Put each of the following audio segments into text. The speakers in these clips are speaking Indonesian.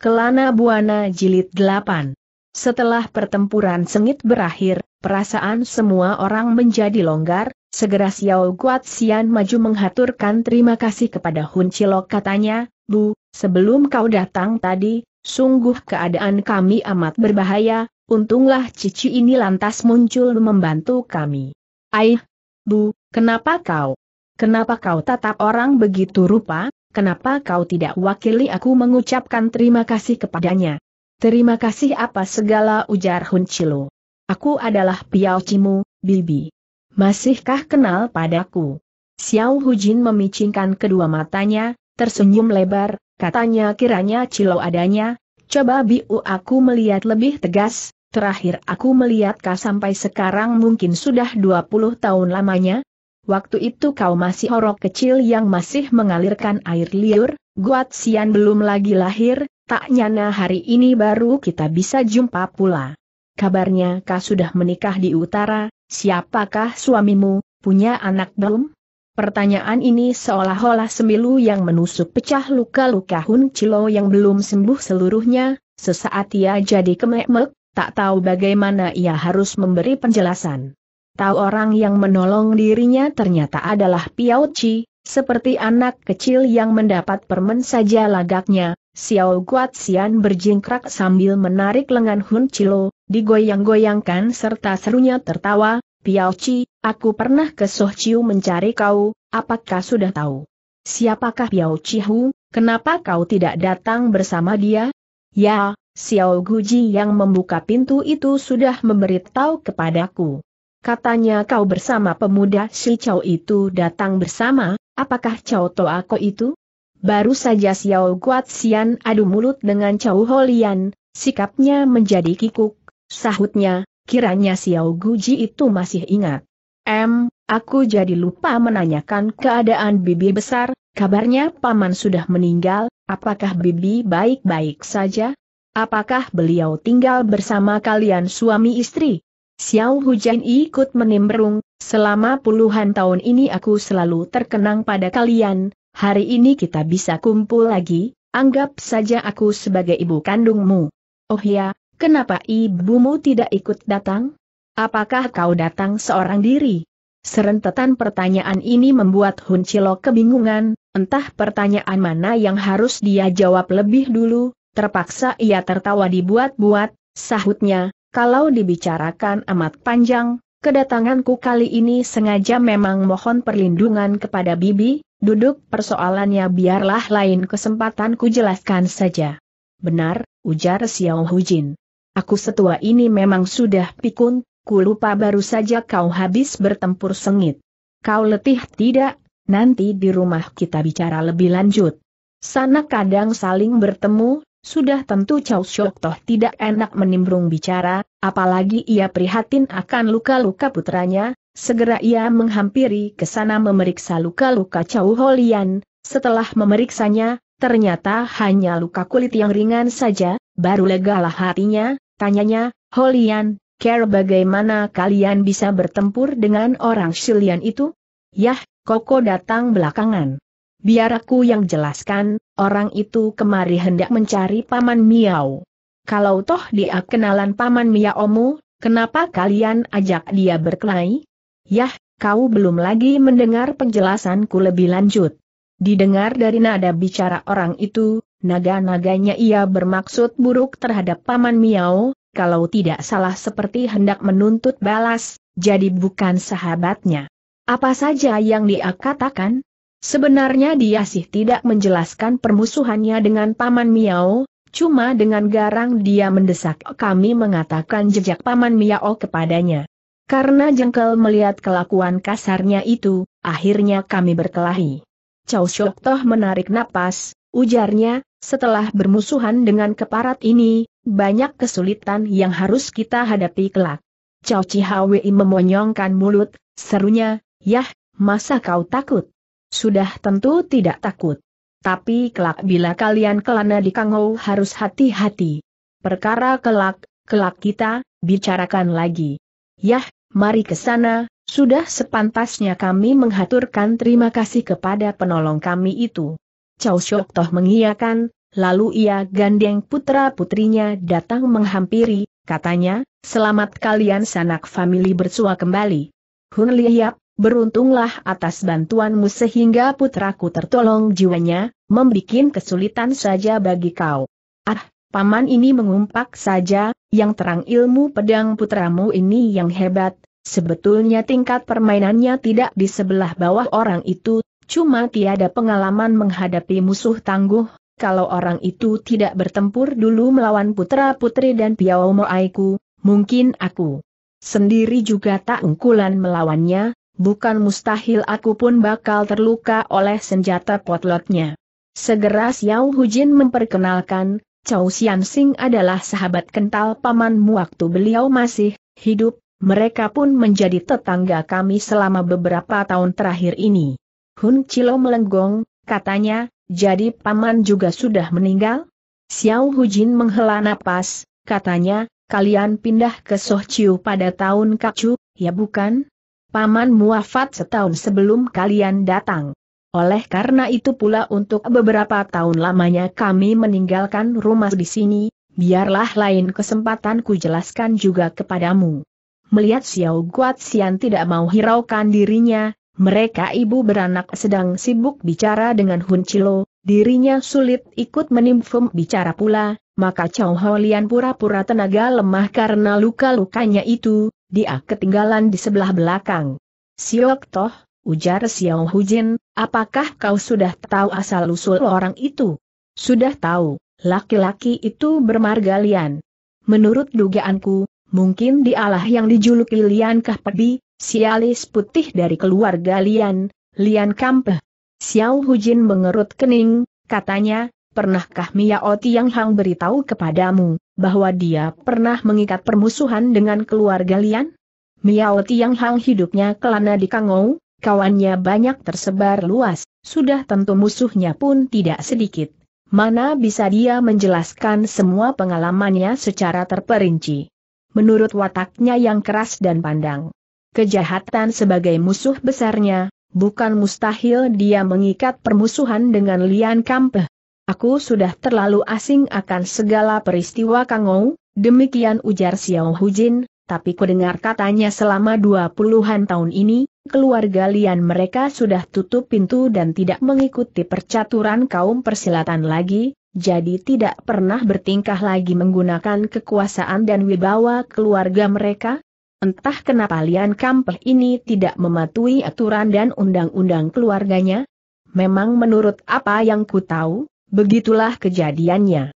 Kelana Buana Jilid 8 Setelah pertempuran sengit berakhir, perasaan semua orang menjadi longgar, segera Xiao Guat Xian maju menghaturkan terima kasih kepada Hun Cilok katanya, Bu, sebelum kau datang tadi, sungguh keadaan kami amat berbahaya, untunglah cici ini lantas muncul membantu kami. Aih, Bu, kenapa kau? Kenapa kau tatap orang begitu rupa? kenapa kau tidak wakili aku mengucapkan terima kasih kepadanya? Terima kasih apa segala ujar Hun Chilo. Aku adalah Piao Cimu, Bibi. Masihkah kenal padaku? Xiao Hujin memicingkan kedua matanya, tersenyum lebar, katanya kiranya Cilo adanya, coba biu aku melihat lebih tegas, terakhir aku melihat kau sampai sekarang mungkin sudah 20 tahun lamanya, Waktu itu kau masih horok kecil yang masih mengalirkan air liur, Guat Sian belum lagi lahir, tak nyana hari ini baru kita bisa jumpa pula. Kabarnya kau sudah menikah di utara, siapakah suamimu, punya anak belum? Pertanyaan ini seolah-olah semilu yang menusuk pecah luka-luka Hun Cilo yang belum sembuh seluruhnya, sesaat ia jadi kemek-mek, tak tahu bagaimana ia harus memberi penjelasan. Tahu orang yang menolong dirinya ternyata adalah Piao Chi, seperti anak kecil yang mendapat permen saja lagaknya, Xiao Xian berjingkrak sambil menarik lengan Hun Chilo, digoyang-goyangkan serta serunya tertawa, Piao Chi, aku pernah ke Soh Chiu mencari kau, apakah sudah tahu? Siapakah Piao Chi Hu, kenapa kau tidak datang bersama dia? Ya, Xiao Guji yang membuka pintu itu sudah memberitahu kepadaku. Katanya kau bersama pemuda si Chow itu datang bersama, apakah Chow Toako itu? Baru saja Xiao Guat Xian adu mulut dengan Chow Holian, sikapnya menjadi kikuk, sahutnya, kiranya Xiao Guji itu masih ingat. M, aku jadi lupa menanyakan keadaan bibi besar, kabarnya paman sudah meninggal, apakah bibi baik-baik saja? Apakah beliau tinggal bersama kalian suami istri? Xiao Hujan ikut menimbrung, selama puluhan tahun ini aku selalu terkenang pada kalian, hari ini kita bisa kumpul lagi, anggap saja aku sebagai ibu kandungmu. Oh ya, kenapa ibumu tidak ikut datang? Apakah kau datang seorang diri? Serentetan pertanyaan ini membuat Hun Cilok kebingungan, entah pertanyaan mana yang harus dia jawab lebih dulu, terpaksa ia tertawa dibuat-buat, sahutnya, kalau dibicarakan amat panjang, kedatanganku kali ini sengaja memang mohon perlindungan kepada Bibi, duduk persoalannya biarlah lain kesempatanku jelaskan saja. Benar, ujar Xiao Hu Jin. Aku setua ini memang sudah pikun, ku lupa baru saja kau habis bertempur sengit. Kau letih tidak, nanti di rumah kita bicara lebih lanjut. Sana kadang saling bertemu, sudah tentu Chow Shok Toh tidak enak menimbrung bicara, apalagi ia prihatin akan luka-luka putranya, segera ia menghampiri ke sana memeriksa luka-luka Chow Holian, setelah memeriksanya, ternyata hanya luka kulit yang ringan saja, baru legalah hatinya, tanyanya, Holian, care bagaimana kalian bisa bertempur dengan orang Shilian itu? Yah, Koko datang belakangan. Biar aku yang jelaskan, orang itu kemari hendak mencari Paman Miao. Kalau toh dia kenalan Paman Miaomu, kenapa kalian ajak dia berkelahi? Yah, kau belum lagi mendengar penjelasanku lebih lanjut. Didengar dari nada bicara orang itu, naga-naganya ia bermaksud buruk terhadap Paman Miao, kalau tidak salah seperti hendak menuntut balas, jadi bukan sahabatnya. Apa saja yang dia katakan? Sebenarnya dia sih tidak menjelaskan permusuhannya dengan Paman Miao, cuma dengan garang dia mendesak kami mengatakan jejak Paman Miao kepadanya. Karena jengkel melihat kelakuan kasarnya itu, akhirnya kami berkelahi. Chow Shok Toh menarik napas, ujarnya, setelah bermusuhan dengan keparat ini, banyak kesulitan yang harus kita hadapi kelak. Chow Chihawi memonyongkan mulut, serunya, yah, masa kau takut? Sudah tentu tidak takut. Tapi kelak bila kalian kelana di Kangou harus hati-hati. Perkara kelak, kelak kita, bicarakan lagi. Yah, mari ke sana, sudah sepantasnya kami menghaturkan terima kasih kepada penolong kami itu. Chow Shok Toh mengiyakan, lalu ia gandeng putra-putrinya datang menghampiri, katanya, selamat kalian sanak famili bersua kembali. Hun Liap, beruntunglah atas bantuanmu sehingga putraku tertolong jiwanya, membuat kesulitan saja bagi kau. Ah, paman ini mengumpak saja, yang terang ilmu pedang putramu ini yang hebat, sebetulnya tingkat permainannya tidak di sebelah bawah orang itu, cuma tiada pengalaman menghadapi musuh tangguh, kalau orang itu tidak bertempur dulu melawan putra-putri dan piawau aiku, mungkin aku sendiri juga tak unggulan melawannya, bukan mustahil aku pun bakal terluka oleh senjata potlotnya. Segera Xiao Hujin memperkenalkan, Chow Xian Sing adalah sahabat kental pamanmu waktu beliau masih hidup, mereka pun menjadi tetangga kami selama beberapa tahun terakhir ini. Hun Chilo melenggong, katanya, jadi paman juga sudah meninggal? Xiao Hujin menghela napas, katanya, kalian pindah ke Soh Chiu pada tahun kacu, ya bukan? Paman muafat setahun sebelum kalian datang. Oleh karena itu pula untuk beberapa tahun lamanya kami meninggalkan rumah di sini, biarlah lain kesempatan ku jelaskan juga kepadamu. Melihat Xiao Xian tidak mau hiraukan dirinya, mereka ibu beranak sedang sibuk bicara dengan Hun Chilo, dirinya sulit ikut menimfum bicara pula, maka Chow Ho Lian pura-pura tenaga lemah karena luka-lukanya itu, dia ketinggalan di sebelah belakang. Siok Toh, ujar Xiao Hujin, apakah kau sudah tahu asal-usul orang itu? Sudah tahu, laki-laki itu bermarga Lian. Menurut dugaanku, mungkin dialah yang dijuluki Lian Kahpebi, sialis putih dari keluarga Lian, Lian Kampeh. Xiao Hujin mengerut kening, katanya, Pernahkah Mia Oti yang Hang beritahu kepadamu, bahwa dia pernah mengikat permusuhan dengan keluarga Lian? Mia Oti yang Hang hidupnya kelana di Kangou, kawannya banyak tersebar luas, sudah tentu musuhnya pun tidak sedikit. Mana bisa dia menjelaskan semua pengalamannya secara terperinci. Menurut wataknya yang keras dan pandang. Kejahatan sebagai musuh besarnya, bukan mustahil dia mengikat permusuhan dengan Lian Kampeh, Aku sudah terlalu asing akan segala peristiwa Kangou, demikian ujar Xiao Hujin, tapi kudengar katanya selama dua puluhan tahun ini, keluarga Lian mereka sudah tutup pintu dan tidak mengikuti percaturan kaum persilatan lagi, jadi tidak pernah bertingkah lagi menggunakan kekuasaan dan wibawa keluarga mereka? Entah kenapa Lian Kampeh ini tidak mematuhi aturan dan undang-undang keluarganya? Memang menurut apa yang ku tahu, Begitulah kejadiannya.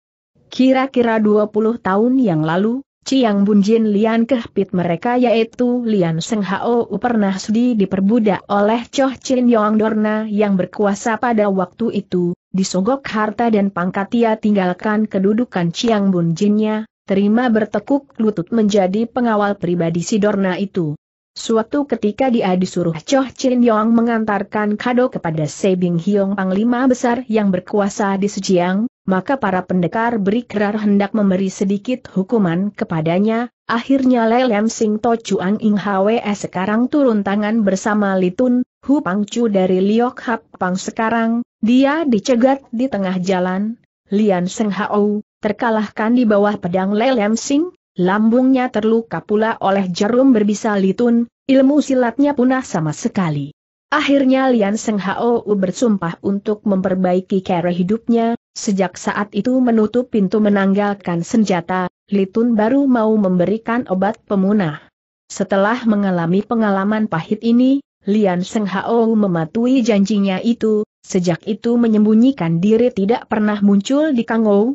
Kira-kira 20 tahun yang lalu, Bun Bunjin Lian kehpit mereka yaitu Lian Seng Hao pernah sudi diperbudak oleh Choh Chin Yong Dorna yang berkuasa pada waktu itu, disogok harta dan pangkat ia tinggalkan kedudukan Bun Bunjinnya, terima bertekuk lutut menjadi pengawal pribadi si Dorna itu. Suatu ketika dia disuruh Choh Chin Yong mengantarkan kado kepada Se Bing Hiong Panglima Besar yang berkuasa di Sejiang, maka para pendekar berikrar hendak memberi sedikit hukuman kepadanya, akhirnya Le Lem Sing To Chuang Ing Hwe sekarang turun tangan bersama Litun, Hu Pang Chu dari Liok Hap Pang sekarang, dia dicegat di tengah jalan, Lian Seng Hao, terkalahkan di bawah pedang Le Lem Sing, lambungnya terluka pula oleh jarum berbisa litun, ilmu silatnya punah sama sekali. Akhirnya Lian Seng Hao bersumpah untuk memperbaiki cara hidupnya, sejak saat itu menutup pintu menanggalkan senjata, Litun baru mau memberikan obat pemunah. Setelah mengalami pengalaman pahit ini, Lian Seng Hao mematuhi janjinya itu, sejak itu menyembunyikan diri tidak pernah muncul di Kangou,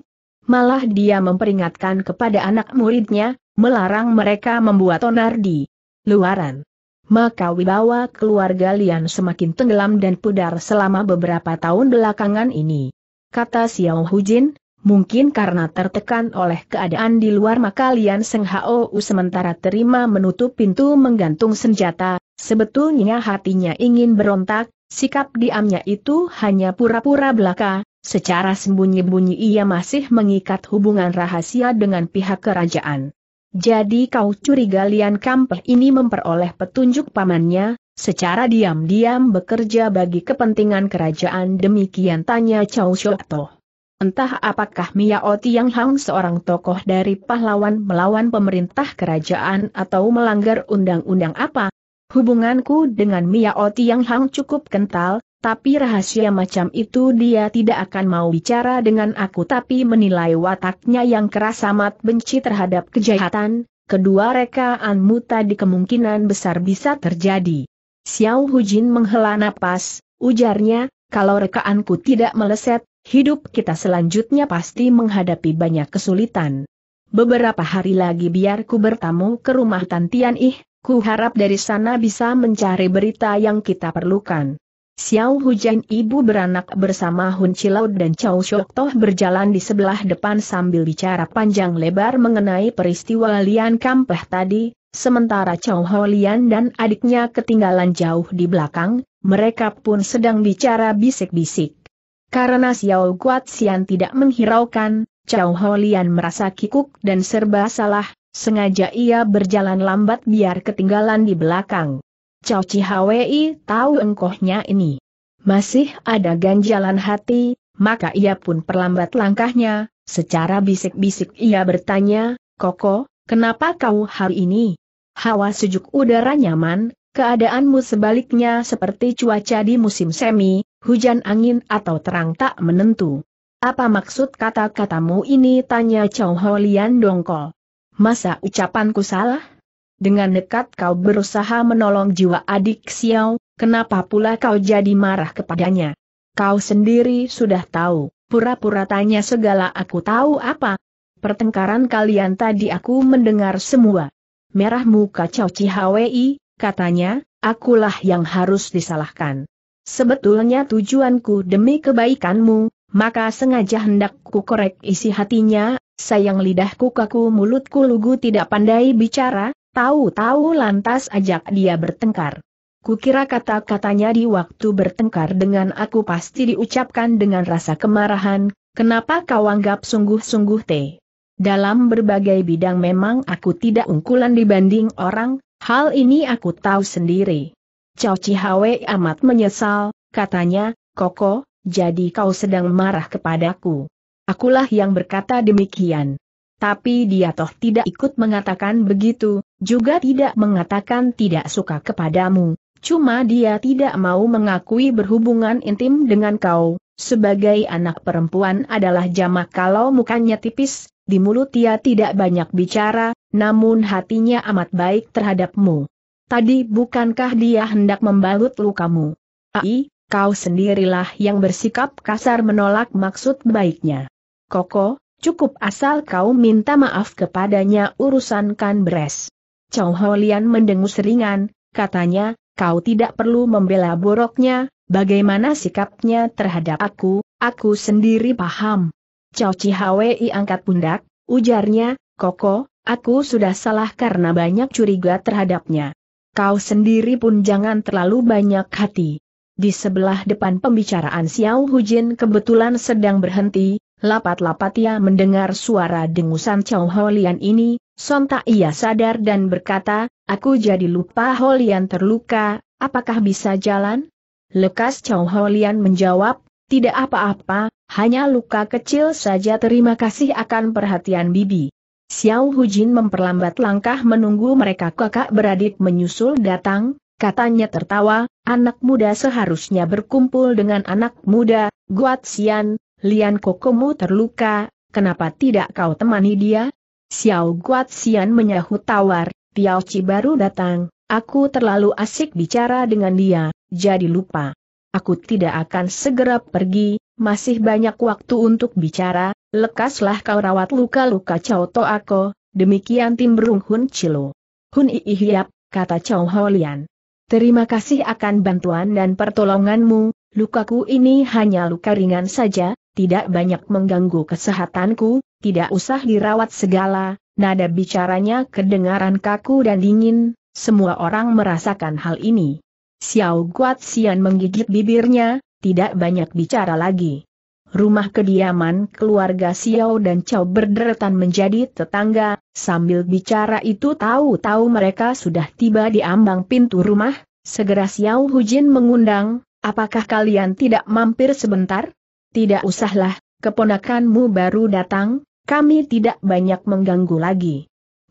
Malah dia memperingatkan kepada anak muridnya, melarang mereka membuat onar di luaran. Maka wibawa keluarga Lian semakin tenggelam dan pudar selama beberapa tahun belakangan ini. Kata Xiao Hu Jin. mungkin karena tertekan oleh keadaan di luar maka Lian Seng Hou sementara terima menutup pintu menggantung senjata, sebetulnya hatinya ingin berontak, sikap diamnya itu hanya pura-pura belaka, Secara sembunyi-bunyi ia masih mengikat hubungan rahasia dengan pihak kerajaan. Jadi kau curiga Lian Kampeh ini memperoleh petunjuk pamannya, secara diam-diam bekerja bagi kepentingan kerajaan demikian tanya Chow Shoto. Entah apakah Miao Tiang Hang seorang tokoh dari pahlawan melawan pemerintah kerajaan atau melanggar undang-undang apa, hubunganku dengan Miao Tiang Hang cukup kental, tapi rahasia macam itu dia tidak akan mau bicara dengan aku tapi menilai wataknya yang keras amat benci terhadap kejahatan, kedua rekaan muta di kemungkinan besar bisa terjadi. Xiao Hujin menghela napas, ujarnya, kalau rekaanku tidak meleset, hidup kita selanjutnya pasti menghadapi banyak kesulitan. Beberapa hari lagi biar ku bertamu ke rumah Tantian Ih, ku harap dari sana bisa mencari berita yang kita perlukan. Xiao Hujan ibu beranak bersama Hun Chilau dan Chao Shok Toh berjalan di sebelah depan sambil bicara panjang lebar mengenai peristiwa Lian Kampeh tadi, sementara Chao Ho Lian dan adiknya ketinggalan jauh di belakang, mereka pun sedang bicara bisik-bisik. Karena Xiao Guat Xian tidak menghiraukan, Chao Ho Lian merasa kikuk dan serba salah, sengaja ia berjalan lambat biar ketinggalan di belakang. Cao Cihawei tahu engkohnya ini. Masih ada ganjalan hati, maka ia pun perlambat langkahnya, secara bisik-bisik ia bertanya, Koko, kenapa kau hari ini? Hawa sejuk udara nyaman, keadaanmu sebaliknya seperti cuaca di musim semi, hujan angin atau terang tak menentu. Apa maksud kata-katamu ini? Tanya Chow Ho Lian dongkol. Masa ucapanku salah? Dengan nekat kau berusaha menolong jiwa adik Xiao, kenapa pula kau jadi marah kepadanya? Kau sendiri sudah tahu, pura-pura tanya segala aku tahu apa. Pertengkaran kalian tadi aku mendengar semua. Merah muka Cao Cihawei, katanya, akulah yang harus disalahkan. Sebetulnya tujuanku demi kebaikanmu, maka sengaja hendak ku korek isi hatinya, sayang lidahku kaku mulutku lugu tidak pandai bicara, Tahu-tahu lantas ajak dia bertengkar. Kukira kata-katanya di waktu bertengkar dengan aku pasti diucapkan dengan rasa kemarahan, kenapa kau anggap sungguh-sungguh teh? Dalam berbagai bidang memang aku tidak unggulan dibanding orang, hal ini aku tahu sendiri. Cao Cihawe amat menyesal, katanya, Koko, jadi kau sedang marah kepadaku. Akulah yang berkata demikian tapi dia toh tidak ikut mengatakan begitu, juga tidak mengatakan tidak suka kepadamu, cuma dia tidak mau mengakui berhubungan intim dengan kau, sebagai anak perempuan adalah jamak kalau mukanya tipis, di mulut dia tidak banyak bicara, namun hatinya amat baik terhadapmu. Tadi bukankah dia hendak membalut lukamu? Ai, kau sendirilah yang bersikap kasar menolak maksud baiknya. Koko, Cukup asal kau minta maaf kepadanya urusan kan beres. Chow Ho mendengus ringan, katanya, kau tidak perlu membela boroknya, bagaimana sikapnya terhadap aku, aku sendiri paham. Chow Chihawei angkat pundak, ujarnya, Koko, aku sudah salah karena banyak curiga terhadapnya. Kau sendiri pun jangan terlalu banyak hati. Di sebelah depan pembicaraan Xiao Hujin kebetulan sedang berhenti, Lapat-lapat ia mendengar suara dengusan Chow Holian ini, sontak ia sadar dan berkata, aku jadi lupa Holian terluka, apakah bisa jalan? Lekas Chow Holian menjawab, tidak apa-apa, hanya luka kecil saja terima kasih akan perhatian bibi. Xiao Hujin memperlambat langkah menunggu mereka kakak beradik menyusul datang, katanya tertawa, anak muda seharusnya berkumpul dengan anak muda, Guat Xian, Lian Kokomu terluka, kenapa tidak kau temani dia? Xiao Guat Xian menyahut tawar, Piao Chi baru datang, aku terlalu asik bicara dengan dia, jadi lupa. Aku tidak akan segera pergi, masih banyak waktu untuk bicara, lekaslah kau rawat luka-luka Cao To Ako, demikian timbrung Hun Chilo. Hun Iihiap, kata Cao Lian. Terima kasih akan bantuan dan pertolonganmu, lukaku ini hanya luka ringan saja, tidak banyak mengganggu kesehatanku, tidak usah dirawat segala, nada bicaranya kedengaran kaku dan dingin, semua orang merasakan hal ini. Xiao Guat Xian menggigit bibirnya, tidak banyak bicara lagi. Rumah kediaman keluarga Xiao dan Chao berderetan menjadi tetangga, sambil bicara itu tahu-tahu mereka sudah tiba di ambang pintu rumah, segera Xiao Hujin mengundang, apakah kalian tidak mampir sebentar? tidak usahlah, keponakanmu baru datang, kami tidak banyak mengganggu lagi.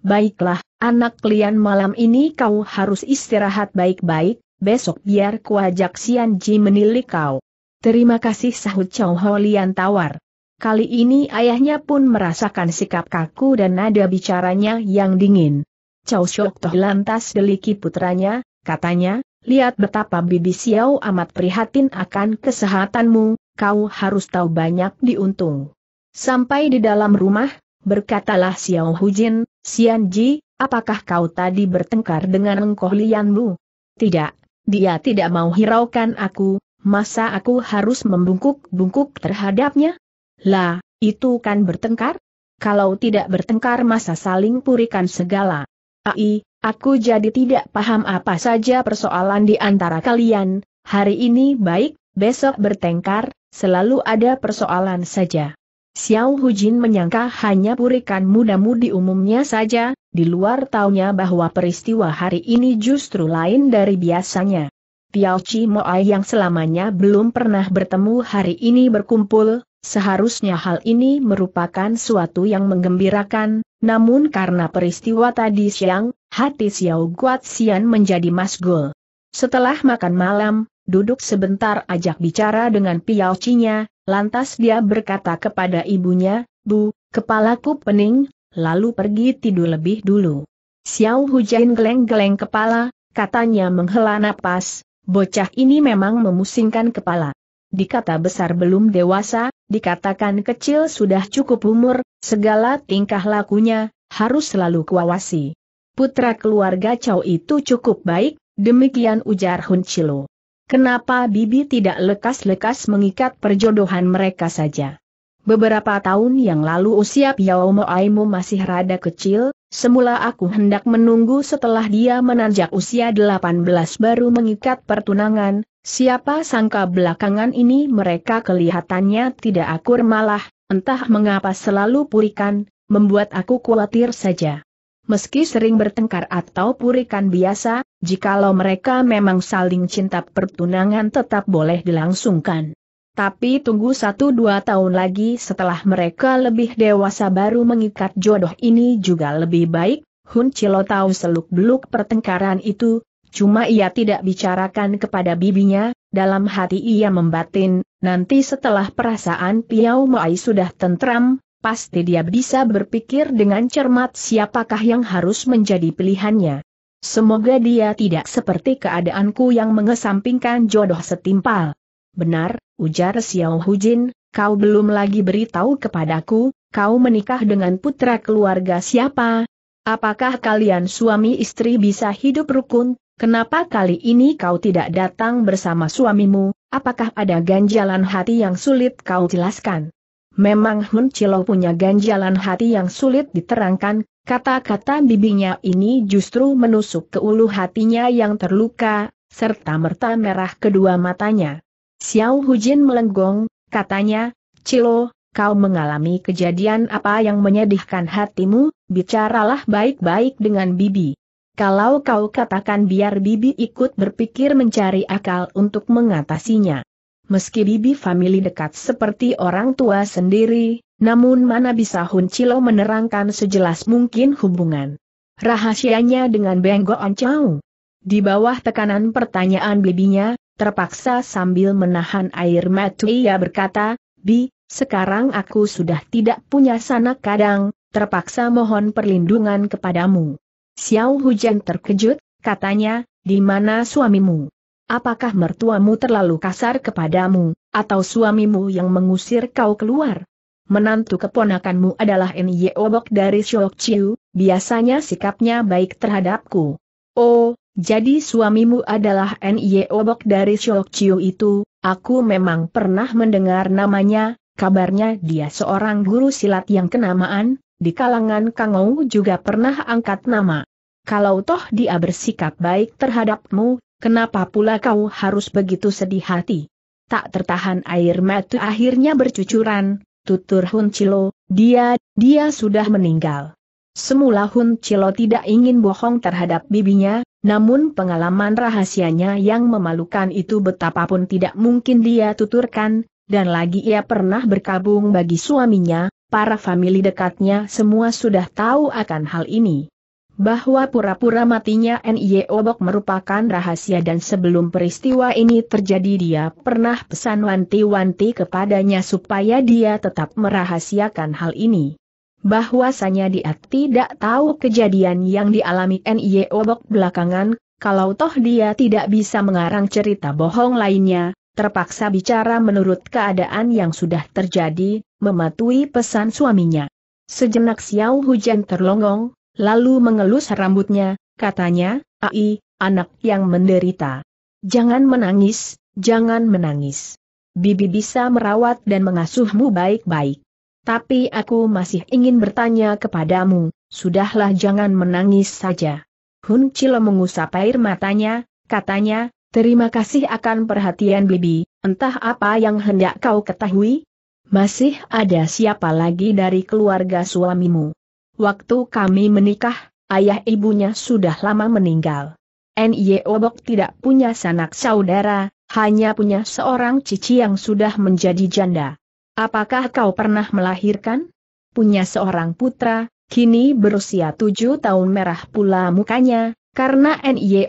Baiklah, anak Lian malam ini kau harus istirahat baik-baik, besok biar kuajak Sian Ji menilik kau. Terima kasih sahut Chow Ho Lian tawar. Kali ini ayahnya pun merasakan sikap kaku dan nada bicaranya yang dingin. Chow Shok Toh lantas deliki putranya, katanya, lihat betapa Bibi Xiao amat prihatin akan kesehatanmu, kau harus tahu banyak diuntung. Sampai di dalam rumah, berkatalah Xiao Hujin, Xian Ji, apakah kau tadi bertengkar dengan engkoh Lianmu? Tidak, dia tidak mau hiraukan aku, masa aku harus membungkuk-bungkuk terhadapnya? Lah, itu kan bertengkar? Kalau tidak bertengkar masa saling purikan segala. Ai, aku jadi tidak paham apa saja persoalan di antara kalian, hari ini baik, besok bertengkar, Selalu ada persoalan saja. Xiao Hu Jin menyangka hanya purikan muda di umumnya saja, di luar taunya bahwa peristiwa hari ini justru lain dari biasanya. Piao Chi Moai yang selamanya belum pernah bertemu hari ini berkumpul, seharusnya hal ini merupakan suatu yang menggembirakan, namun karena peristiwa tadi siang, hati Xiao Guat Xian menjadi masgul. Setelah makan malam, duduk sebentar ajak bicara dengan Piao Cinya, lantas dia berkata kepada ibunya, Bu, kepalaku pening, lalu pergi tidur lebih dulu. Xiao Hujain geleng-geleng kepala, katanya menghela napas, bocah ini memang memusingkan kepala. Dikata besar belum dewasa, dikatakan kecil sudah cukup umur, segala tingkah lakunya, harus selalu kuawasi. Putra keluarga Chow itu cukup baik, demikian ujar Hun Chilo. Kenapa Bibi tidak lekas-lekas mengikat perjodohan mereka saja? Beberapa tahun yang lalu usia Piao Moaimu masih rada kecil, semula aku hendak menunggu setelah dia menanjak usia 18 baru mengikat pertunangan, siapa sangka belakangan ini mereka kelihatannya tidak akur malah, entah mengapa selalu purikan, membuat aku khawatir saja. Meski sering bertengkar atau purikan biasa, jikalau mereka memang saling cinta pertunangan tetap boleh dilangsungkan. Tapi tunggu satu dua tahun lagi setelah mereka lebih dewasa baru mengikat jodoh ini juga lebih baik, Hun Chilo tahu seluk-beluk pertengkaran itu, cuma ia tidak bicarakan kepada bibinya, dalam hati ia membatin, nanti setelah perasaan Piau Mai sudah tentram, pasti dia bisa berpikir dengan cermat siapakah yang harus menjadi pilihannya. Semoga dia tidak seperti keadaanku yang mengesampingkan jodoh setimpal. Benar, ujar Xiao Hujin, kau belum lagi beritahu kepadaku, kau menikah dengan putra keluarga siapa? Apakah kalian suami istri bisa hidup rukun? Kenapa kali ini kau tidak datang bersama suamimu? Apakah ada ganjalan hati yang sulit kau jelaskan? Memang Hun Cilo punya ganjalan hati yang sulit diterangkan, kata-kata bibinya ini justru menusuk ke ulu hatinya yang terluka, serta merta merah kedua matanya. Xiao Hujin melenggong, katanya, Cilo, kau mengalami kejadian apa yang menyedihkan hatimu, bicaralah baik-baik dengan bibi. Kalau kau katakan biar bibi ikut berpikir mencari akal untuk mengatasinya meski bibi family dekat seperti orang tua sendiri, namun mana bisa Hun Chilo menerangkan sejelas mungkin hubungan rahasianya dengan Benggo Goan Chau. Di bawah tekanan pertanyaan bibinya, terpaksa sambil menahan air mata ia berkata, Bi, sekarang aku sudah tidak punya sanak kadang, terpaksa mohon perlindungan kepadamu. Xiao Hujan terkejut, katanya, di mana suamimu? Apakah mertuamu terlalu kasar kepadamu, atau suamimu yang mengusir kau keluar? Menantu keponakanmu adalah Nye Obok dari Shok Chiu, biasanya sikapnya baik terhadapku. Oh, jadi suamimu adalah Nye Obok dari Shok Chiu itu, aku memang pernah mendengar namanya, kabarnya dia seorang guru silat yang kenamaan, di kalangan Kangou juga pernah angkat nama. Kalau toh dia bersikap baik terhadapmu, Kenapa pula kau harus begitu sedih hati? Tak tertahan air mata akhirnya bercucuran, tutur Hun Chilo, dia, dia sudah meninggal. Semula Hun Chilo tidak ingin bohong terhadap bibinya, namun pengalaman rahasianya yang memalukan itu betapapun tidak mungkin dia tuturkan, dan lagi ia pernah berkabung bagi suaminya, para famili dekatnya semua sudah tahu akan hal ini bahwa pura-pura matinya N.I.E. Obok merupakan rahasia dan sebelum peristiwa ini terjadi dia pernah pesan wanti-wanti kepadanya supaya dia tetap merahasiakan hal ini. Bahwasanya dia tidak tahu kejadian yang dialami N.I.E. Obok belakangan, kalau toh dia tidak bisa mengarang cerita bohong lainnya, terpaksa bicara menurut keadaan yang sudah terjadi, mematuhi pesan suaminya. Sejenak Xiao Hujan terlongong, lalu mengelus rambutnya, katanya, Ai, anak yang menderita. Jangan menangis, jangan menangis. Bibi bisa merawat dan mengasuhmu baik-baik. Tapi aku masih ingin bertanya kepadamu, sudahlah jangan menangis saja. Hun Chilo mengusap air matanya, katanya, terima kasih akan perhatian Bibi, entah apa yang hendak kau ketahui? Masih ada siapa lagi dari keluarga suamimu? Waktu kami menikah, ayah ibunya sudah lama meninggal. N.Y. Obok tidak punya sanak saudara, hanya punya seorang cici yang sudah menjadi janda. Apakah kau pernah melahirkan? Punya seorang putra, kini berusia tujuh tahun merah pula mukanya, karena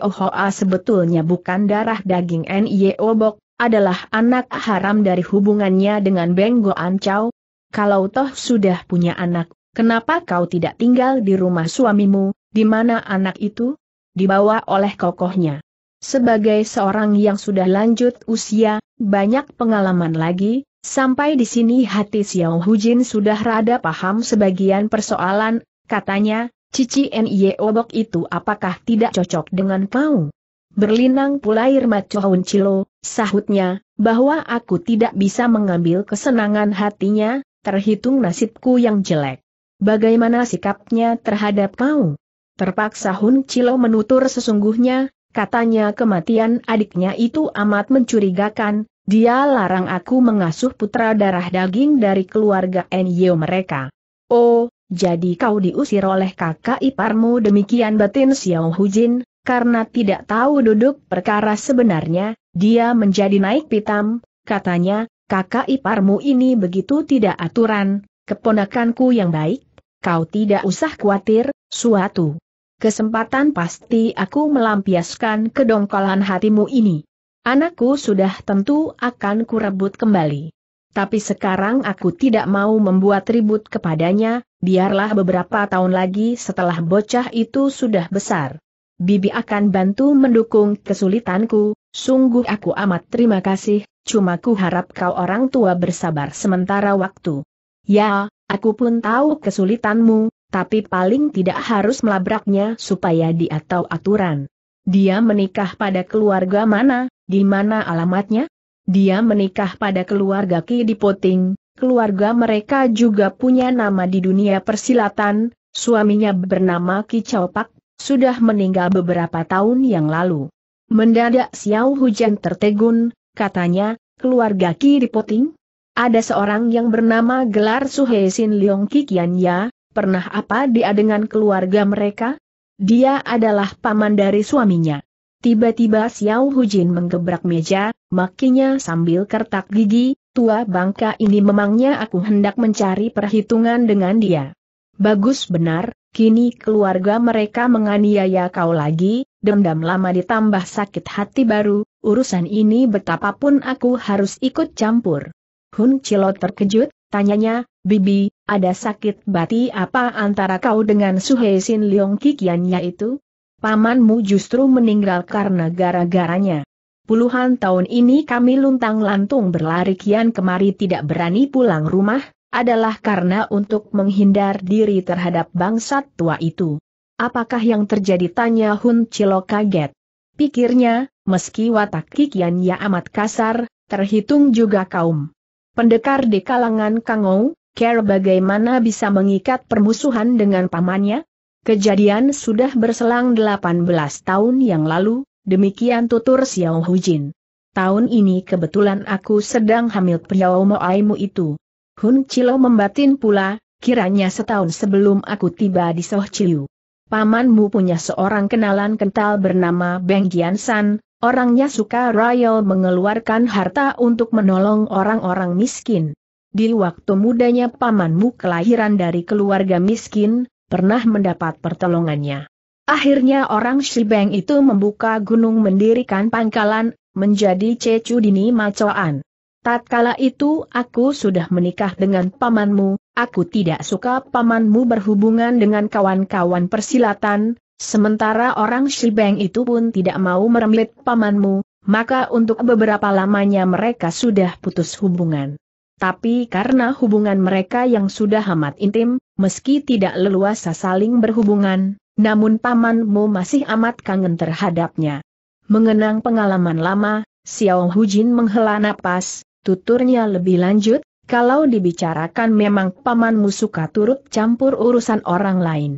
Ohoa sebetulnya bukan darah daging Nye Obok, adalah anak haram dari hubungannya dengan Beng Goan Kalau toh sudah punya anak, Kenapa kau tidak tinggal di rumah suamimu, di mana anak itu? Dibawa oleh kokohnya. Sebagai seorang yang sudah lanjut usia, banyak pengalaman lagi, Sampai di sini hati Xiao Hujin sudah rada paham sebagian persoalan, katanya, Cici Nye Obok itu apakah tidak cocok dengan kau? Berlinang pula air macohun cilo, sahutnya, bahwa aku tidak bisa mengambil kesenangan hatinya, terhitung nasibku yang jelek. Bagaimana sikapnya terhadap kau? Terpaksa Hun Chilo menutur sesungguhnya, katanya kematian adiknya itu amat mencurigakan, dia larang aku mengasuh putra darah daging dari keluarga Nyo mereka. Oh, jadi kau diusir oleh kakak iparmu demikian batin Xiao Jin, karena tidak tahu duduk perkara sebenarnya, dia menjadi naik pitam, katanya, kakak iparmu ini begitu tidak aturan, keponakanku yang baik kau tidak usah khawatir, suatu kesempatan pasti aku melampiaskan kedongkolan hatimu ini. Anakku sudah tentu akan kurebut kembali. Tapi sekarang aku tidak mau membuat ribut kepadanya, biarlah beberapa tahun lagi setelah bocah itu sudah besar. Bibi akan bantu mendukung kesulitanku, sungguh aku amat terima kasih, cuma ku harap kau orang tua bersabar sementara waktu. Ya, aku pun tahu kesulitanmu, tapi paling tidak harus melabraknya supaya dia aturan. Dia menikah pada keluarga mana, di mana alamatnya? Dia menikah pada keluarga Ki Dipoting, keluarga mereka juga punya nama di dunia persilatan, suaminya bernama Ki Pak, sudah meninggal beberapa tahun yang lalu. Mendadak Xiao Hujan tertegun, katanya, keluarga Ki Dipoting? Ada seorang yang bernama Gelar Suhe Sin Leong Kikian Ya, pernah apa dia dengan keluarga mereka? Dia adalah paman dari suaminya. Tiba-tiba Xiao Hujin menggebrak meja, makinya sambil kertak gigi, tua bangka ini memangnya aku hendak mencari perhitungan dengan dia. Bagus benar, kini keluarga mereka menganiaya kau lagi, dendam lama ditambah sakit hati baru, urusan ini betapapun aku harus ikut campur. Hun Chilo terkejut, tanyanya, Bibi, ada sakit bati apa antara kau dengan Suhei Sin Leong Kikiannya itu? Pamanmu justru meninggal karena gara-garanya. Puluhan tahun ini kami luntang lantung berlari kian kemari tidak berani pulang rumah, adalah karena untuk menghindar diri terhadap bangsat tua itu. Apakah yang terjadi tanya Hun Chilo kaget. Pikirnya, meski watak Kikiannya amat kasar, terhitung juga kaum Pendekar di kalangan Kangou, Care bagaimana bisa mengikat permusuhan dengan pamannya? Kejadian sudah berselang 18 tahun yang lalu, demikian tutur Xiao Hu Jin. Tahun ini kebetulan aku sedang hamil Piao Moaimu itu. Hun Chilo membatin pula, kiranya setahun sebelum aku tiba di Soh Chiu. Pamanmu punya seorang kenalan kental bernama Beng Jiansan, Orangnya suka royal mengeluarkan harta untuk menolong orang-orang miskin. Di waktu mudanya pamanmu kelahiran dari keluarga miskin, pernah mendapat pertolongannya. Akhirnya orang Shibeng itu membuka gunung mendirikan pangkalan, menjadi Cecu Dini Macoan. Tatkala itu aku sudah menikah dengan pamanmu, aku tidak suka pamanmu berhubungan dengan kawan-kawan persilatan, Sementara orang Shibeng itu pun tidak mau meremlit pamanmu, maka untuk beberapa lamanya mereka sudah putus hubungan. Tapi karena hubungan mereka yang sudah amat intim, meski tidak leluasa saling berhubungan, namun pamanmu masih amat kangen terhadapnya. Mengenang pengalaman lama, Xiao Hu Jin menghela napas, tuturnya lebih lanjut, kalau dibicarakan memang pamanmu suka turut campur urusan orang lain.